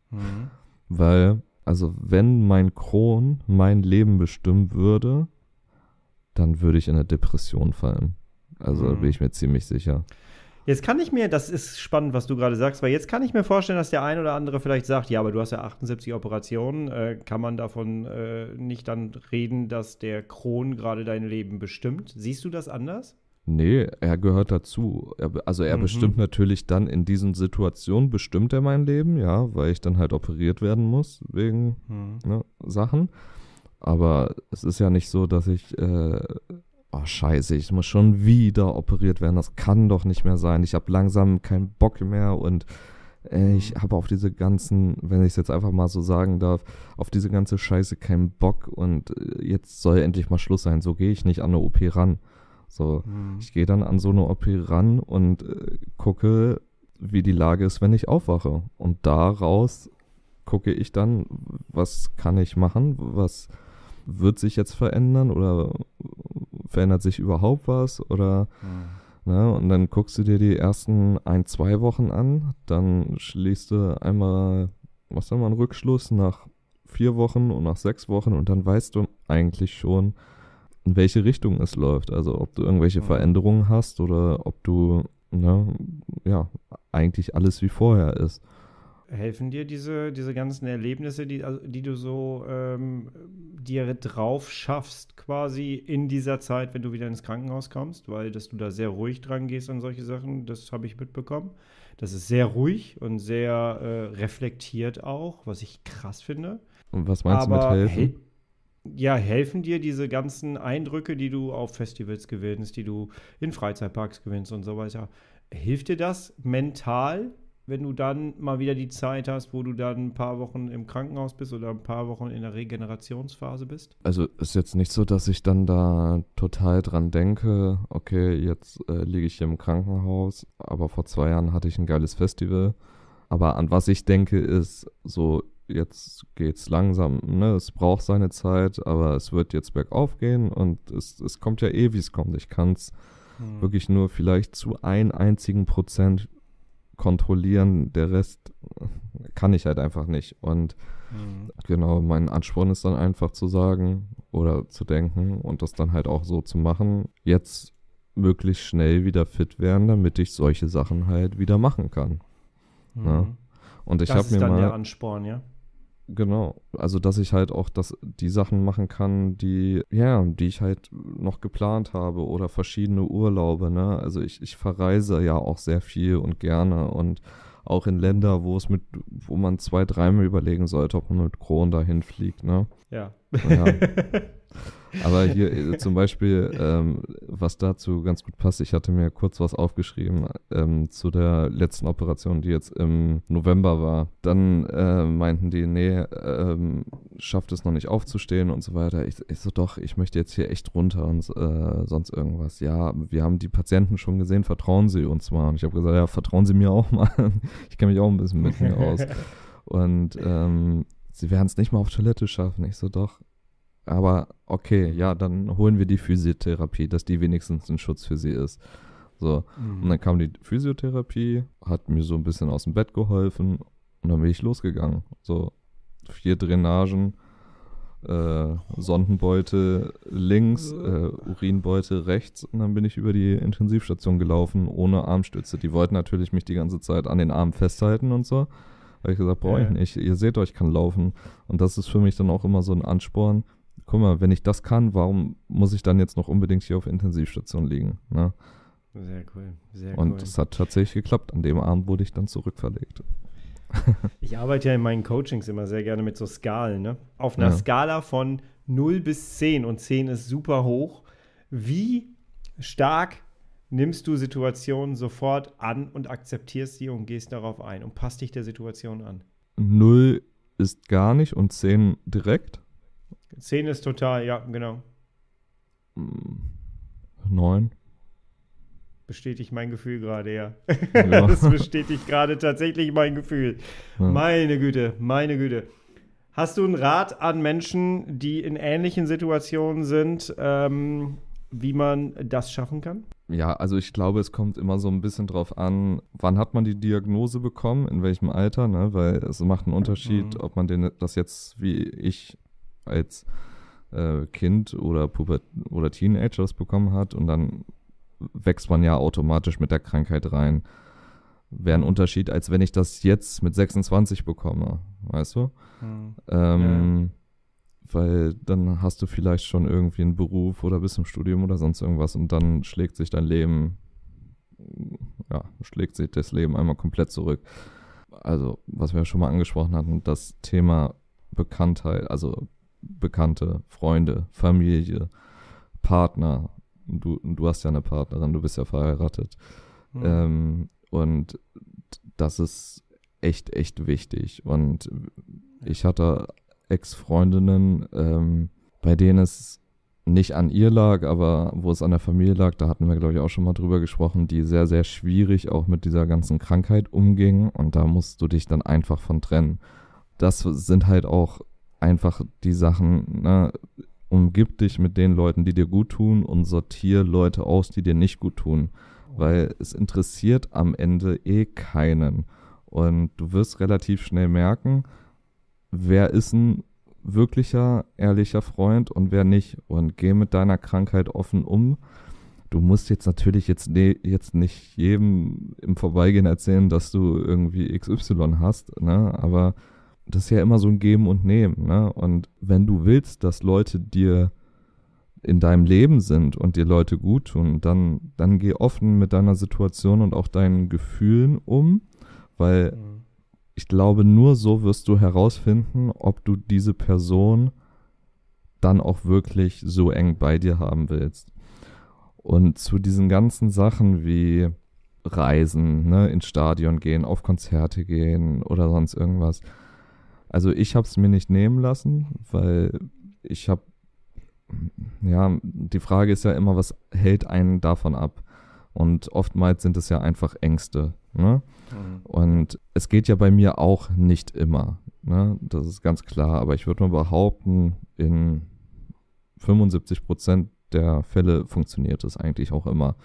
Hm. Weil, also wenn mein Kron mein Leben bestimmen würde, dann würde ich in eine Depression fallen. Also mhm. bin ich mir ziemlich sicher. Jetzt kann ich mir, das ist spannend, was du gerade sagst, weil jetzt kann ich mir vorstellen, dass der ein oder andere vielleicht sagt, ja, aber du hast ja 78 Operationen, äh, kann man davon äh, nicht dann reden, dass der Kron gerade dein Leben bestimmt? Siehst du das anders? Nee, er gehört dazu. Er, also er mhm. bestimmt natürlich dann in diesen Situationen, bestimmt er mein Leben, ja, weil ich dann halt operiert werden muss wegen mhm. ne, Sachen. Aber es ist ja nicht so, dass ich äh, oh scheiße, ich muss schon wieder operiert werden, das kann doch nicht mehr sein. Ich habe langsam keinen Bock mehr und äh, ich mhm. habe auf diese ganzen, wenn ich es jetzt einfach mal so sagen darf, auf diese ganze Scheiße keinen Bock und äh, jetzt soll endlich mal Schluss sein. So gehe ich nicht an eine OP ran. So, mhm. ich gehe dann an so eine OP ran und äh, gucke, wie die Lage ist, wenn ich aufwache. Und daraus gucke ich dann, was kann ich machen, was wird sich jetzt verändern oder verändert sich überhaupt was oder mhm. ne, und dann guckst du dir die ersten ein, zwei Wochen an, dann schließt du einmal, was dann mal einen Rückschluss nach vier Wochen und nach sechs Wochen und dann weißt du eigentlich schon, in welche Richtung es läuft. Also ob du irgendwelche mhm. Veränderungen hast oder ob du ne, ja eigentlich alles wie vorher ist. Helfen dir diese, diese ganzen Erlebnisse, die, also, die du so ähm, dir drauf schaffst, quasi in dieser Zeit, wenn du wieder ins Krankenhaus kommst? Weil, dass du da sehr ruhig dran gehst an solche Sachen, das habe ich mitbekommen. Das ist sehr ruhig und sehr äh, reflektiert auch, was ich krass finde. Und was meinst Aber du mit helfen? Hel ja, helfen dir diese ganzen Eindrücke, die du auf Festivals gewinnst, die du in Freizeitparks gewinnst und so weiter. Hilft dir das mental wenn du dann mal wieder die Zeit hast, wo du dann ein paar Wochen im Krankenhaus bist oder ein paar Wochen in der Regenerationsphase bist? Also ist jetzt nicht so, dass ich dann da total dran denke, okay, jetzt äh, liege ich hier im Krankenhaus, aber vor zwei Jahren hatte ich ein geiles Festival. Aber an was ich denke, ist so, jetzt geht's langsam, ne? Es braucht seine Zeit, aber es wird jetzt bergauf gehen und es, es kommt ja eh, wie es kommt. Ich kann es hm. wirklich nur vielleicht zu ein einzigen Prozent kontrollieren, der Rest kann ich halt einfach nicht. Und mhm. genau, mein Ansporn ist dann einfach zu sagen oder zu denken und das dann halt auch so zu machen, jetzt möglichst schnell wieder fit werden, damit ich solche Sachen halt wieder machen kann. Ne? Mhm. Und ich habe mir mal. Das ist dann der Ansporn, ja? Genau, also dass ich halt auch das, die Sachen machen kann, die, ja, die ich halt noch geplant habe oder verschiedene Urlaube, ne? Also ich, ich verreise ja auch sehr viel und gerne und auch in Länder, wo es mit, wo man zwei, dreimal überlegen sollte, ob man mit Kronen dahin fliegt, ne? Ja. ja. Aber hier äh, zum Beispiel, ähm, was dazu ganz gut passt, ich hatte mir kurz was aufgeschrieben ähm, zu der letzten Operation, die jetzt im November war. Dann äh, meinten die, nee, ähm, schafft es noch nicht aufzustehen und so weiter. Ich, ich so, doch, ich möchte jetzt hier echt runter und äh, sonst irgendwas. Ja, wir haben die Patienten schon gesehen, vertrauen Sie uns mal. Und ich habe gesagt, ja, vertrauen Sie mir auch mal. Ich kenne mich auch ein bisschen mit mir aus. Und ähm, sie werden es nicht mal auf Toilette schaffen. Ich so, doch, aber okay, ja, dann holen wir die Physiotherapie, dass die wenigstens ein Schutz für sie ist. So. Mhm. Und dann kam die Physiotherapie, hat mir so ein bisschen aus dem Bett geholfen und dann bin ich losgegangen. So vier Drainagen, äh, Sondenbeute links, äh. äh, Urinbeute rechts und dann bin ich über die Intensivstation gelaufen ohne Armstütze. Die wollten natürlich mich die ganze Zeit an den Armen festhalten und so. Da habe ich gesagt, brauche ich nicht. Ihr seht euch, kann laufen. Und das ist für mich dann auch immer so ein Ansporn, guck mal, wenn ich das kann, warum muss ich dann jetzt noch unbedingt hier auf Intensivstation liegen? Ne? Sehr cool, sehr Und cool. das hat tatsächlich geklappt. An dem Abend wurde ich dann zurückverlegt. ich arbeite ja in meinen Coachings immer sehr gerne mit so Skalen. Ne? Auf einer ja. Skala von 0 bis 10 und 10 ist super hoch. Wie stark nimmst du Situationen sofort an und akzeptierst sie und gehst darauf ein und passt dich der Situation an? 0 ist gar nicht und 10 direkt. Zehn ist total, ja, genau. Hm, neun. Bestätigt mein Gefühl gerade, ja. ja. das bestätigt gerade tatsächlich mein Gefühl. Ja. Meine Güte, meine Güte. Hast du einen Rat an Menschen, die in ähnlichen Situationen sind, ähm, wie man das schaffen kann? Ja, also ich glaube, es kommt immer so ein bisschen drauf an, wann hat man die Diagnose bekommen, in welchem Alter, ne? weil es macht einen Unterschied, mhm. ob man den, das jetzt wie ich als äh, Kind oder Puber oder Teenager das bekommen hat und dann wächst man ja automatisch mit der Krankheit rein. Wäre ein Unterschied, als wenn ich das jetzt mit 26 bekomme, weißt du? Mhm. Ähm, ja. Weil dann hast du vielleicht schon irgendwie einen Beruf oder bist im Studium oder sonst irgendwas und dann schlägt sich dein Leben, ja, schlägt sich das Leben einmal komplett zurück. Also, was wir ja schon mal angesprochen hatten, das Thema Bekanntheit, also Bekannte, Freunde, Familie, Partner. Du, du hast ja eine Partnerin, du bist ja verheiratet. Mhm. Ähm, und das ist echt, echt wichtig. Und ich hatte Ex-Freundinnen, ähm, bei denen es nicht an ihr lag, aber wo es an der Familie lag, da hatten wir, glaube ich, auch schon mal drüber gesprochen, die sehr, sehr schwierig auch mit dieser ganzen Krankheit umgingen und da musst du dich dann einfach von trennen. Das sind halt auch einfach die Sachen, na, ne, umgib dich mit den Leuten, die dir gut tun und sortier Leute aus, die dir nicht gut tun, weil es interessiert am Ende eh keinen. Und du wirst relativ schnell merken, wer ist ein wirklicher, ehrlicher Freund und wer nicht. Und geh mit deiner Krankheit offen um. Du musst jetzt natürlich jetzt, ne, jetzt nicht jedem im Vorbeigehen erzählen, dass du irgendwie XY hast, ne? aber das ist ja immer so ein Geben und Nehmen. Ne? Und wenn du willst, dass Leute dir in deinem Leben sind und dir Leute gut tun, dann, dann geh offen mit deiner Situation und auch deinen Gefühlen um, weil mhm. ich glaube, nur so wirst du herausfinden, ob du diese Person dann auch wirklich so eng bei dir haben willst. Und zu diesen ganzen Sachen wie Reisen, ne, ins Stadion gehen, auf Konzerte gehen oder sonst irgendwas also ich habe es mir nicht nehmen lassen, weil ich habe, ja, die Frage ist ja immer, was hält einen davon ab? Und oftmals sind es ja einfach Ängste. Ne? Mhm. Und es geht ja bei mir auch nicht immer. Ne? Das ist ganz klar. Aber ich würde mal behaupten, in 75 Prozent der Fälle funktioniert es eigentlich auch immer.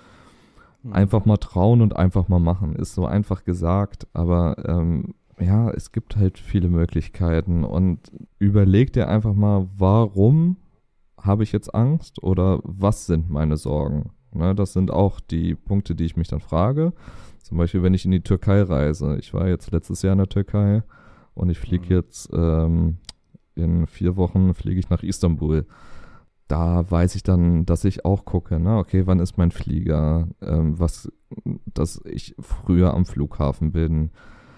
Mhm. Einfach mal trauen und einfach mal machen. Ist so einfach gesagt, aber ähm, ja, es gibt halt viele Möglichkeiten und überleg dir einfach mal, warum habe ich jetzt Angst oder was sind meine Sorgen? Ne, das sind auch die Punkte, die ich mich dann frage. Zum Beispiel, wenn ich in die Türkei reise. Ich war jetzt letztes Jahr in der Türkei und ich fliege mhm. jetzt ähm, in vier Wochen fliege ich nach Istanbul. Da weiß ich dann, dass ich auch gucke, ne? okay, wann ist mein Flieger? Ähm, was, dass ich früher am Flughafen bin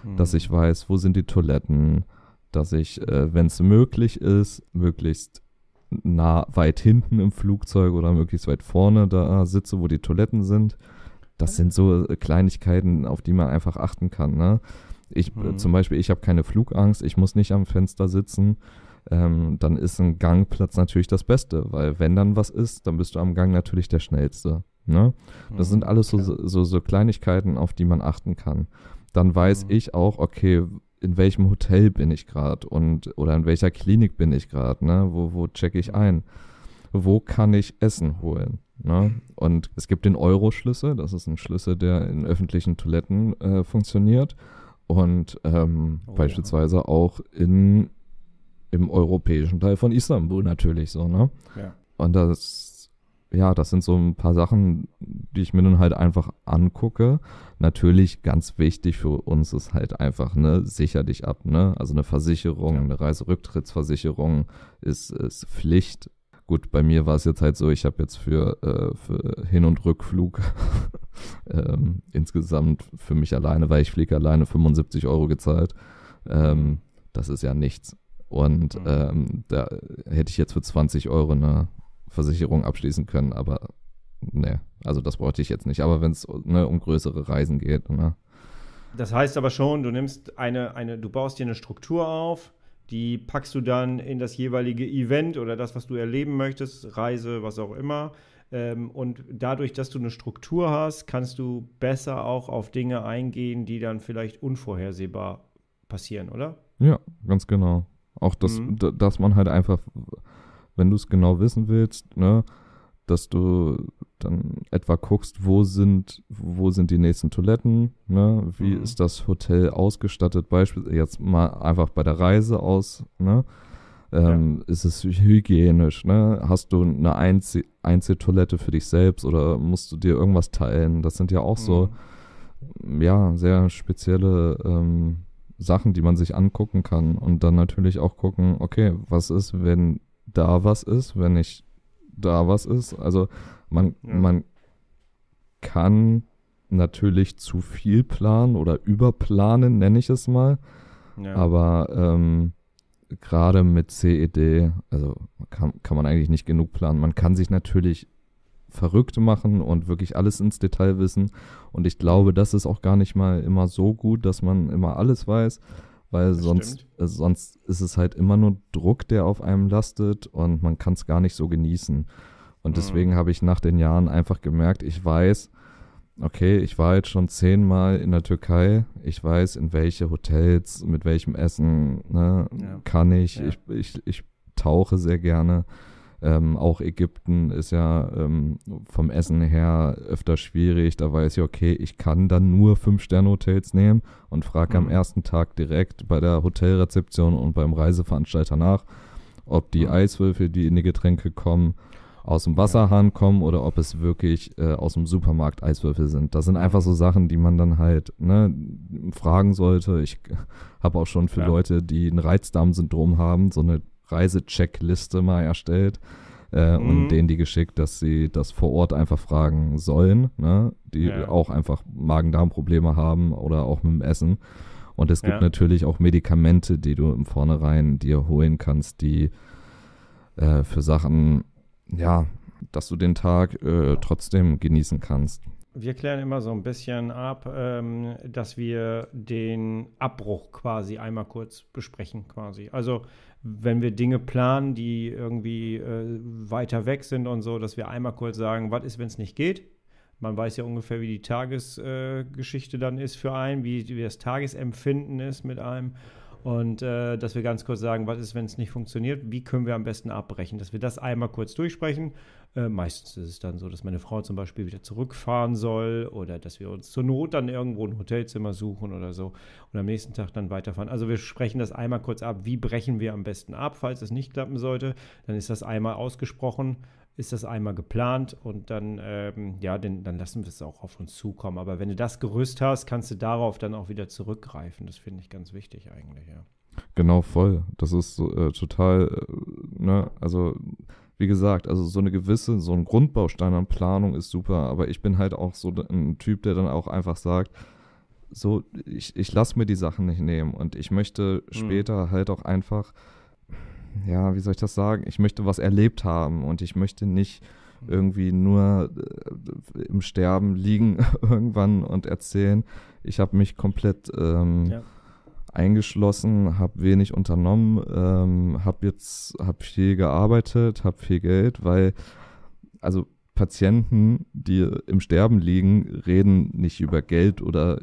hm. dass ich weiß, wo sind die Toiletten, dass ich, äh, wenn es möglich ist, möglichst nah weit hinten im Flugzeug oder möglichst weit vorne da sitze, wo die Toiletten sind. Das sind so äh, Kleinigkeiten, auf die man einfach achten kann. Ne? Ich mhm. zum Beispiel, ich habe keine Flugangst, ich muss nicht am Fenster sitzen. Ähm, dann ist ein Gangplatz natürlich das Beste, weil wenn dann was ist, dann bist du am Gang natürlich der Schnellste. Ne? Das mhm, sind alles so, so, so, Kleinigkeiten, auf die man achten kann dann weiß mhm. ich auch, okay, in welchem Hotel bin ich gerade und oder in welcher Klinik bin ich gerade, ne? Wo, wo checke ich mhm. ein? Wo kann ich Essen holen? Ne? Und es gibt den Euro-Schlüssel, das ist ein Schlüssel, der in öffentlichen Toiletten äh, funktioniert und ähm, oh, beispielsweise ja. auch in, im europäischen Teil von Istanbul natürlich so, ne? Ja. Und das ja, das sind so ein paar Sachen, die ich mir dann halt einfach angucke. Natürlich ganz wichtig für uns ist halt einfach, ne, sicher dich ab, ne? Also eine Versicherung, ja. eine Reiserücktrittsversicherung ist, ist Pflicht. Gut, bei mir war es jetzt halt so, ich habe jetzt für, äh, für Hin- und Rückflug ähm, insgesamt für mich alleine, weil ich fliege alleine 75 Euro gezahlt. Ähm, das ist ja nichts. Und mhm. ähm, da hätte ich jetzt für 20 Euro eine Versicherung abschließen können, aber ne, also das bräuchte ich jetzt nicht. Aber wenn es ne, um größere Reisen geht, ne. Das heißt aber schon, du nimmst eine, eine, du baust dir eine Struktur auf, die packst du dann in das jeweilige Event oder das, was du erleben möchtest, Reise, was auch immer. Ähm, und dadurch, dass du eine Struktur hast, kannst du besser auch auf Dinge eingehen, die dann vielleicht unvorhersehbar passieren, oder? Ja, ganz genau. Auch, das, mhm. dass man halt einfach wenn du es genau wissen willst, ne, dass du dann etwa guckst, wo sind, wo sind die nächsten Toiletten, ne? wie mhm. ist das Hotel ausgestattet, beispielsweise jetzt mal einfach bei der Reise aus, ne? Ähm, ja. ist es hygienisch, ne? Hast du eine Einzel Einzeltoilette für dich selbst oder musst du dir irgendwas teilen? Das sind ja auch mhm. so, ja, sehr spezielle ähm, Sachen, die man sich angucken kann und dann natürlich auch gucken, okay, was ist, wenn da was ist, wenn nicht da was ist. Also man, ja. man kann natürlich zu viel planen oder überplanen, nenne ich es mal. Ja. Aber ähm, gerade mit CED, also kann, kann man eigentlich nicht genug planen. Man kann sich natürlich verrückt machen und wirklich alles ins Detail wissen. Und ich glaube, mhm. das ist auch gar nicht mal immer so gut, dass man immer alles weiß, weil das sonst, äh, sonst ist es halt immer nur Druck, der auf einem lastet und man kann es gar nicht so genießen. Und mhm. deswegen mhm. habe ich nach den Jahren einfach gemerkt, ich weiß, okay, ich war jetzt schon zehnmal in der Türkei, ich weiß, in welche Hotels, mit welchem Essen ne, ja. kann ich. Ja. ich. Ich ich tauche sehr gerne. Ähm, auch Ägypten ist ja ähm, vom Essen her öfter schwierig. Da weiß ich, okay, ich kann dann nur Fünf-Sterne-Hotels nehmen und frage mhm. am ersten Tag direkt bei der Hotelrezeption und beim Reiseveranstalter nach, ob die mhm. Eiswürfel, die in die Getränke kommen, aus dem Wasserhahn ja. kommen oder ob es wirklich äh, aus dem Supermarkt Eiswürfel sind. Das sind einfach so Sachen, die man dann halt ne, fragen sollte. Ich habe auch schon für ja. Leute, die ein Reizdarmsyndrom haben, so eine Reisecheckliste mal erstellt äh, mhm. und denen die geschickt, dass sie das vor Ort einfach fragen sollen, ne? die ja. auch einfach Magen-Darm-Probleme haben oder auch mit dem Essen. Und es gibt ja. natürlich auch Medikamente, die du im Vornherein dir holen kannst, die äh, für Sachen, ja, dass du den Tag äh, trotzdem genießen kannst. Wir klären immer so ein bisschen ab, ähm, dass wir den Abbruch quasi einmal kurz besprechen, quasi. Also wenn wir Dinge planen, die irgendwie äh, weiter weg sind und so, dass wir einmal kurz sagen, was ist, wenn es nicht geht. Man weiß ja ungefähr, wie die Tagesgeschichte äh, dann ist für einen, wie, wie das Tagesempfinden ist mit einem und äh, dass wir ganz kurz sagen, was ist, wenn es nicht funktioniert, wie können wir am besten abbrechen, dass wir das einmal kurz durchsprechen. Äh, meistens ist es dann so, dass meine Frau zum Beispiel wieder zurückfahren soll oder dass wir uns zur Not dann irgendwo ein Hotelzimmer suchen oder so und am nächsten Tag dann weiterfahren. Also wir sprechen das einmal kurz ab, wie brechen wir am besten ab, falls es nicht klappen sollte. Dann ist das einmal ausgesprochen ist das einmal geplant und dann, ähm, ja, den, dann lassen wir es auch auf uns zukommen. Aber wenn du das Gerüst hast, kannst du darauf dann auch wieder zurückgreifen. Das finde ich ganz wichtig eigentlich, ja. Genau, voll. Das ist äh, total, äh, ne, also wie gesagt, also so eine gewisse, so ein Grundbaustein an Planung ist super, aber ich bin halt auch so ein Typ, der dann auch einfach sagt, so, ich, ich lasse mir die Sachen nicht nehmen und ich möchte hm. später mhm. halt auch einfach ja, wie soll ich das sagen? Ich möchte was erlebt haben und ich möchte nicht irgendwie nur äh, im Sterben liegen irgendwann und erzählen, ich habe mich komplett ähm, ja. eingeschlossen, habe wenig unternommen, ähm, habe jetzt hab viel gearbeitet, habe viel Geld, weil also Patienten, die im Sterben liegen, reden nicht über Geld oder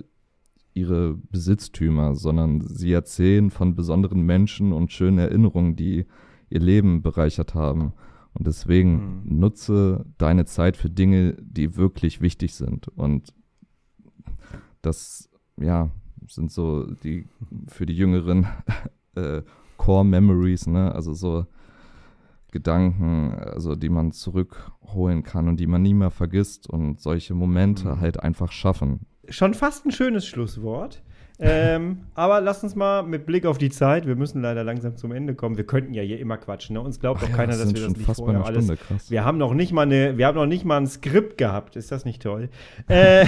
ihre Besitztümer, sondern sie erzählen von besonderen Menschen und schönen Erinnerungen, die ihr Leben bereichert haben. Und deswegen mhm. nutze deine Zeit für Dinge, die wirklich wichtig sind. Und das, ja, sind so die für die Jüngeren äh, Core Memories, ne? Also so Gedanken, also die man zurückholen kann und die man nie mehr vergisst und solche Momente mhm. halt einfach schaffen schon fast ein schönes Schlusswort. Ähm, aber lass uns mal mit Blick auf die Zeit, wir müssen leider langsam zum Ende kommen. Wir könnten ja hier immer quatschen. Ne? Uns glaubt Ach doch ja, keiner, das dass wir das nicht vorher alles. Stunde, wir haben noch nicht mal eine, wir haben noch nicht mal ein Skript gehabt. Ist das nicht toll? äh,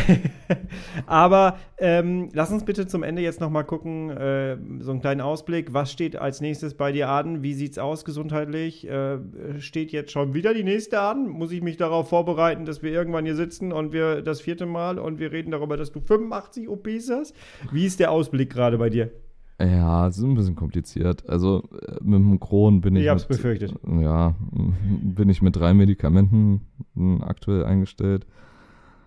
aber ähm, lass uns bitte zum Ende jetzt noch mal gucken, äh, so einen kleinen Ausblick. Was steht als nächstes bei dir an? Wie sieht's aus gesundheitlich? Äh, steht jetzt schon wieder die nächste an? Muss ich mich darauf vorbereiten, dass wir irgendwann hier sitzen und wir das vierte Mal und wir reden darüber, dass du 85 OPs hast? Wie ist der Ausblick gerade bei dir? Ja, es ist ein bisschen kompliziert. Also äh, mit dem Kron bin ich. Ich hab's mit, befürchtet. Ja, bin ich mit drei Medikamenten hm, aktuell eingestellt.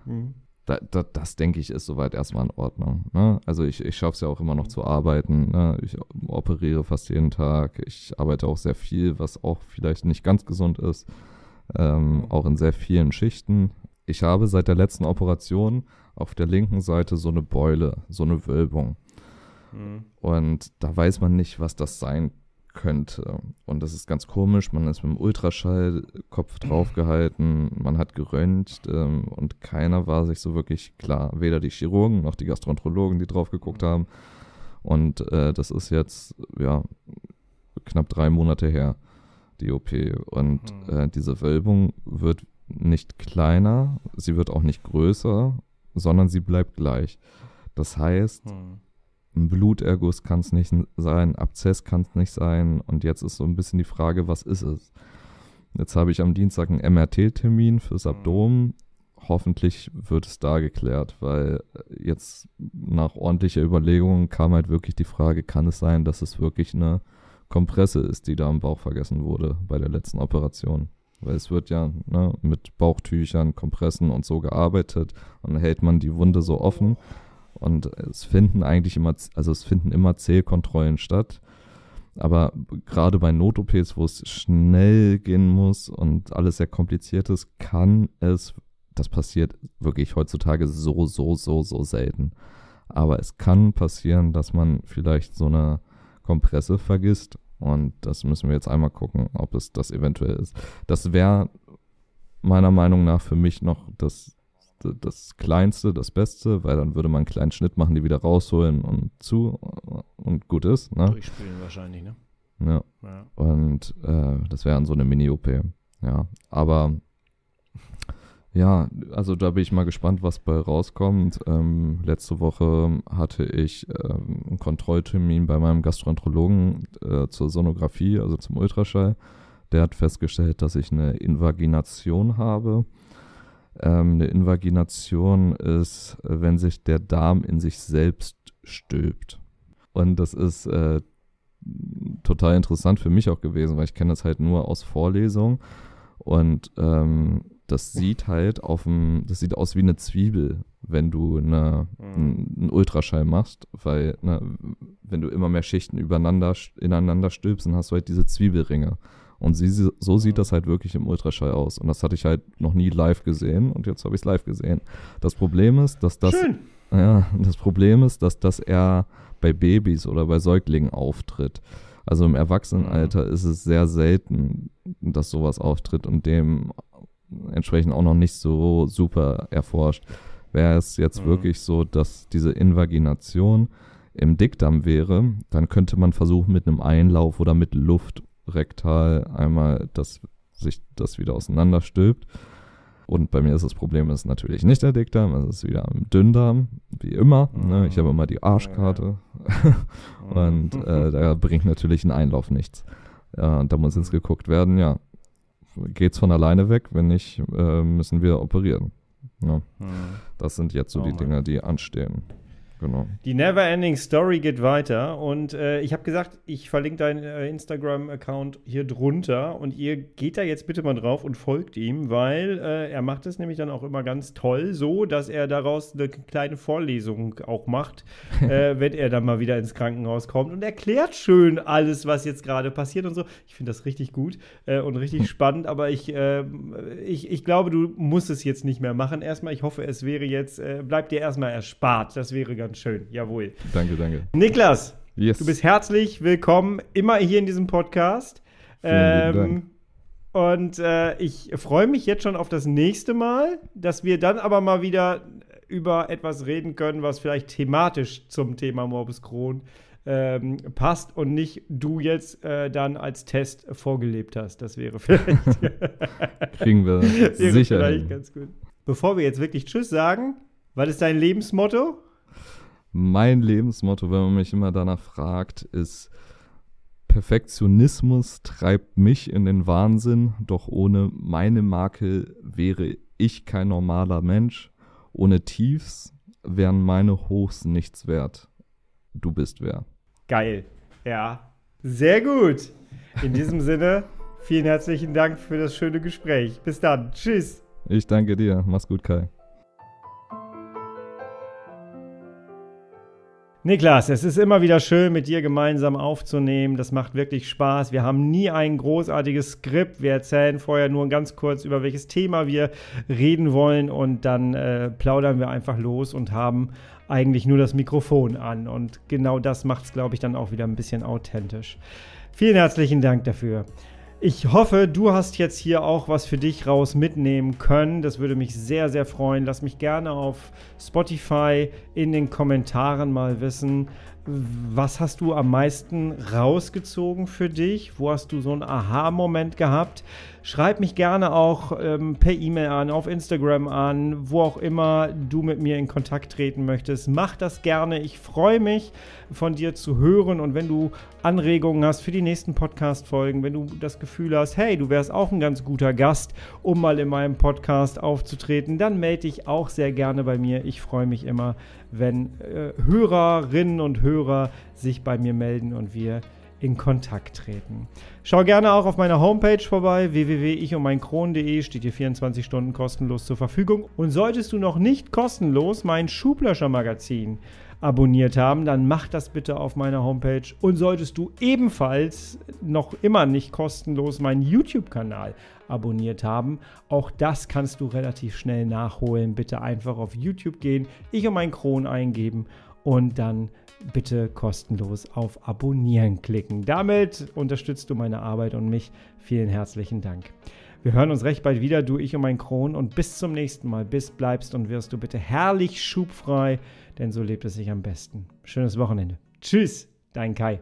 Mhm. Da, da, das denke ich ist soweit erstmal in Ordnung. Ne? Also ich, ich schaffe es ja auch immer noch zu arbeiten. Ne? Ich operiere fast jeden Tag. Ich arbeite auch sehr viel, was auch vielleicht nicht ganz gesund ist. Ähm, mhm. auch in sehr vielen Schichten. Ich habe seit der letzten Operation auf der linken Seite so eine Beule, so eine Wölbung. Mhm. Und da weiß man nicht, was das sein könnte. Und das ist ganz komisch. Man ist mit dem Ultraschallkopf draufgehalten, man hat geröntgt ähm, und keiner war sich so wirklich klar. Weder die Chirurgen noch die Gastroenterologen, die drauf geguckt hm. haben. Und äh, das ist jetzt, ja, knapp drei Monate her, die OP. Und mhm. äh, diese Wölbung wird nicht kleiner, sie wird auch nicht größer, sondern sie bleibt gleich. Das heißt, hm. ein Bluterguss kann es nicht sein, Abzess kann es nicht sein. Und jetzt ist so ein bisschen die Frage, was ist es? Jetzt habe ich am Dienstag einen MRT-Termin fürs hm. Abdomen. Hoffentlich wird es da geklärt, weil jetzt nach ordentlicher Überlegung kam halt wirklich die Frage, kann es sein, dass es wirklich eine Kompresse ist, die da im Bauch vergessen wurde bei der letzten Operation weil es wird ja ne, mit Bauchtüchern, Kompressen und so gearbeitet und hält man die Wunde so offen und es finden eigentlich immer, also es finden immer Zählkontrollen statt. Aber gerade bei Not-OPs, wo es schnell gehen muss und alles sehr kompliziert ist, kann es, das passiert wirklich heutzutage so, so, so, so selten. Aber es kann passieren, dass man vielleicht so eine Kompresse vergisst und das müssen wir jetzt einmal gucken, ob es das eventuell ist. Das wäre meiner Meinung nach für mich noch das, das Kleinste, das Beste, weil dann würde man einen kleinen Schnitt machen, die wieder rausholen und zu und gut ist. Ne? Durchspielen wahrscheinlich, ne? Ja. ja. Und äh, das wäre dann so eine Mini-OP. Ja. Aber ja, also da bin ich mal gespannt, was bei rauskommt. Ähm, letzte Woche hatte ich ähm, einen Kontrolltermin bei meinem Gastroenterologen äh, zur Sonographie, also zum Ultraschall. Der hat festgestellt, dass ich eine Invagination habe. Ähm, eine Invagination ist, wenn sich der Darm in sich selbst stülpt. Und das ist äh, total interessant für mich auch gewesen, weil ich kenne das halt nur aus Vorlesungen. Und ähm, das sieht halt auf dem, das sieht aus wie eine Zwiebel, wenn du eine, mhm. einen Ultraschall machst, weil na, wenn du immer mehr Schichten übereinander, ineinander stülpst, dann hast du halt diese Zwiebelringe. Und sie, so sieht mhm. das halt wirklich im Ultraschall aus. Und das hatte ich halt noch nie live gesehen und jetzt habe ich es live gesehen. Das Problem ist, dass das. Schön. Ja, das Problem ist, dass das eher bei Babys oder bei Säuglingen auftritt. Also im mhm. Erwachsenenalter ist es sehr selten, dass sowas auftritt und dem entsprechend auch noch nicht so super erforscht. Wäre es jetzt mhm. wirklich so, dass diese Invagination im Dickdarm wäre, dann könnte man versuchen, mit einem Einlauf oder mit Luft rektal einmal, dass sich das wieder auseinanderstülpt. Und bei mir ist das Problem es ist natürlich nicht der Dickdarm, es ist wieder am Dünndarm, wie immer. Mhm. Ne? Ich habe mhm. immer die Arschkarte mhm. und äh, da bringt natürlich ein Einlauf nichts. Äh, da muss jetzt mhm. geguckt werden, ja, geht es von alleine weg, wenn nicht, äh, müssen wir operieren. Ja. Hm. Das sind jetzt so oh die Dinge, die anstehen. Genau. Die Neverending Story geht weiter und äh, ich habe gesagt, ich verlinke deinen äh, Instagram-Account hier drunter und ihr geht da jetzt bitte mal drauf und folgt ihm, weil äh, er macht es nämlich dann auch immer ganz toll, so dass er daraus eine kleine Vorlesung auch macht, äh, wenn er dann mal wieder ins Krankenhaus kommt und erklärt schön alles, was jetzt gerade passiert und so. Ich finde das richtig gut äh, und richtig spannend, aber ich, ähm, ich, ich glaube, du musst es jetzt nicht mehr machen erstmal. Ich hoffe, es wäre jetzt, äh, bleibt dir erstmal erspart. Das wäre ganz und schön. Jawohl. Danke, danke. Niklas, yes. du bist herzlich willkommen, immer hier in diesem Podcast. ähm, Dank. Und äh, ich freue mich jetzt schon auf das nächste Mal, dass wir dann aber mal wieder über etwas reden können, was vielleicht thematisch zum Thema Morbus Crohn ähm, passt und nicht du jetzt äh, dann als Test vorgelebt hast. Das wäre vielleicht. Kriegen wir sicher. Vielleicht ganz gut. Bevor wir jetzt wirklich Tschüss sagen, was ist dein Lebensmotto? Mein Lebensmotto, wenn man mich immer danach fragt, ist, Perfektionismus treibt mich in den Wahnsinn, doch ohne meine Makel wäre ich kein normaler Mensch. Ohne Tiefs wären meine Hochs nichts wert. Du bist wer. Geil. Ja. Sehr gut. In diesem Sinne, vielen herzlichen Dank für das schöne Gespräch. Bis dann. Tschüss. Ich danke dir. Mach's gut, Kai. Niklas, es ist immer wieder schön, mit dir gemeinsam aufzunehmen. Das macht wirklich Spaß. Wir haben nie ein großartiges Skript. Wir erzählen vorher nur ganz kurz, über welches Thema wir reden wollen und dann äh, plaudern wir einfach los und haben eigentlich nur das Mikrofon an. Und genau das macht es, glaube ich, dann auch wieder ein bisschen authentisch. Vielen herzlichen Dank dafür. Ich hoffe, du hast jetzt hier auch was für dich raus mitnehmen können. Das würde mich sehr, sehr freuen. Lass mich gerne auf Spotify in den Kommentaren mal wissen, was hast du am meisten rausgezogen für dich? Wo hast du so einen Aha-Moment gehabt? Schreib mich gerne auch ähm, per E-Mail an, auf Instagram an, wo auch immer du mit mir in Kontakt treten möchtest. Mach das gerne. Ich freue mich, von dir zu hören. Und wenn du Anregungen hast für die nächsten Podcast-Folgen, wenn du das Gefühl hast, hey, du wärst auch ein ganz guter Gast, um mal in meinem Podcast aufzutreten, dann melde dich auch sehr gerne bei mir. Ich freue mich immer, wenn äh, Hörerinnen und Hörer sich bei mir melden und wir in Kontakt treten. Schau gerne auch auf meiner Homepage vorbei, www.ichummeinkron.de steht dir 24 Stunden kostenlos zur Verfügung. Und solltest du noch nicht kostenlos mein Schublöscher-Magazin abonniert haben, dann mach das bitte auf meiner Homepage. Und solltest du ebenfalls noch immer nicht kostenlos meinen YouTube-Kanal abonnieren, abonniert haben. Auch das kannst du relativ schnell nachholen. Bitte einfach auf YouTube gehen, ich und mein Kron eingeben und dann bitte kostenlos auf Abonnieren klicken. Damit unterstützt du meine Arbeit und mich. Vielen herzlichen Dank. Wir hören uns recht bald wieder, du, ich und mein Kron. Und bis zum nächsten Mal. Bis bleibst und wirst du bitte herrlich schubfrei, denn so lebt es sich am besten. Schönes Wochenende. Tschüss, dein Kai.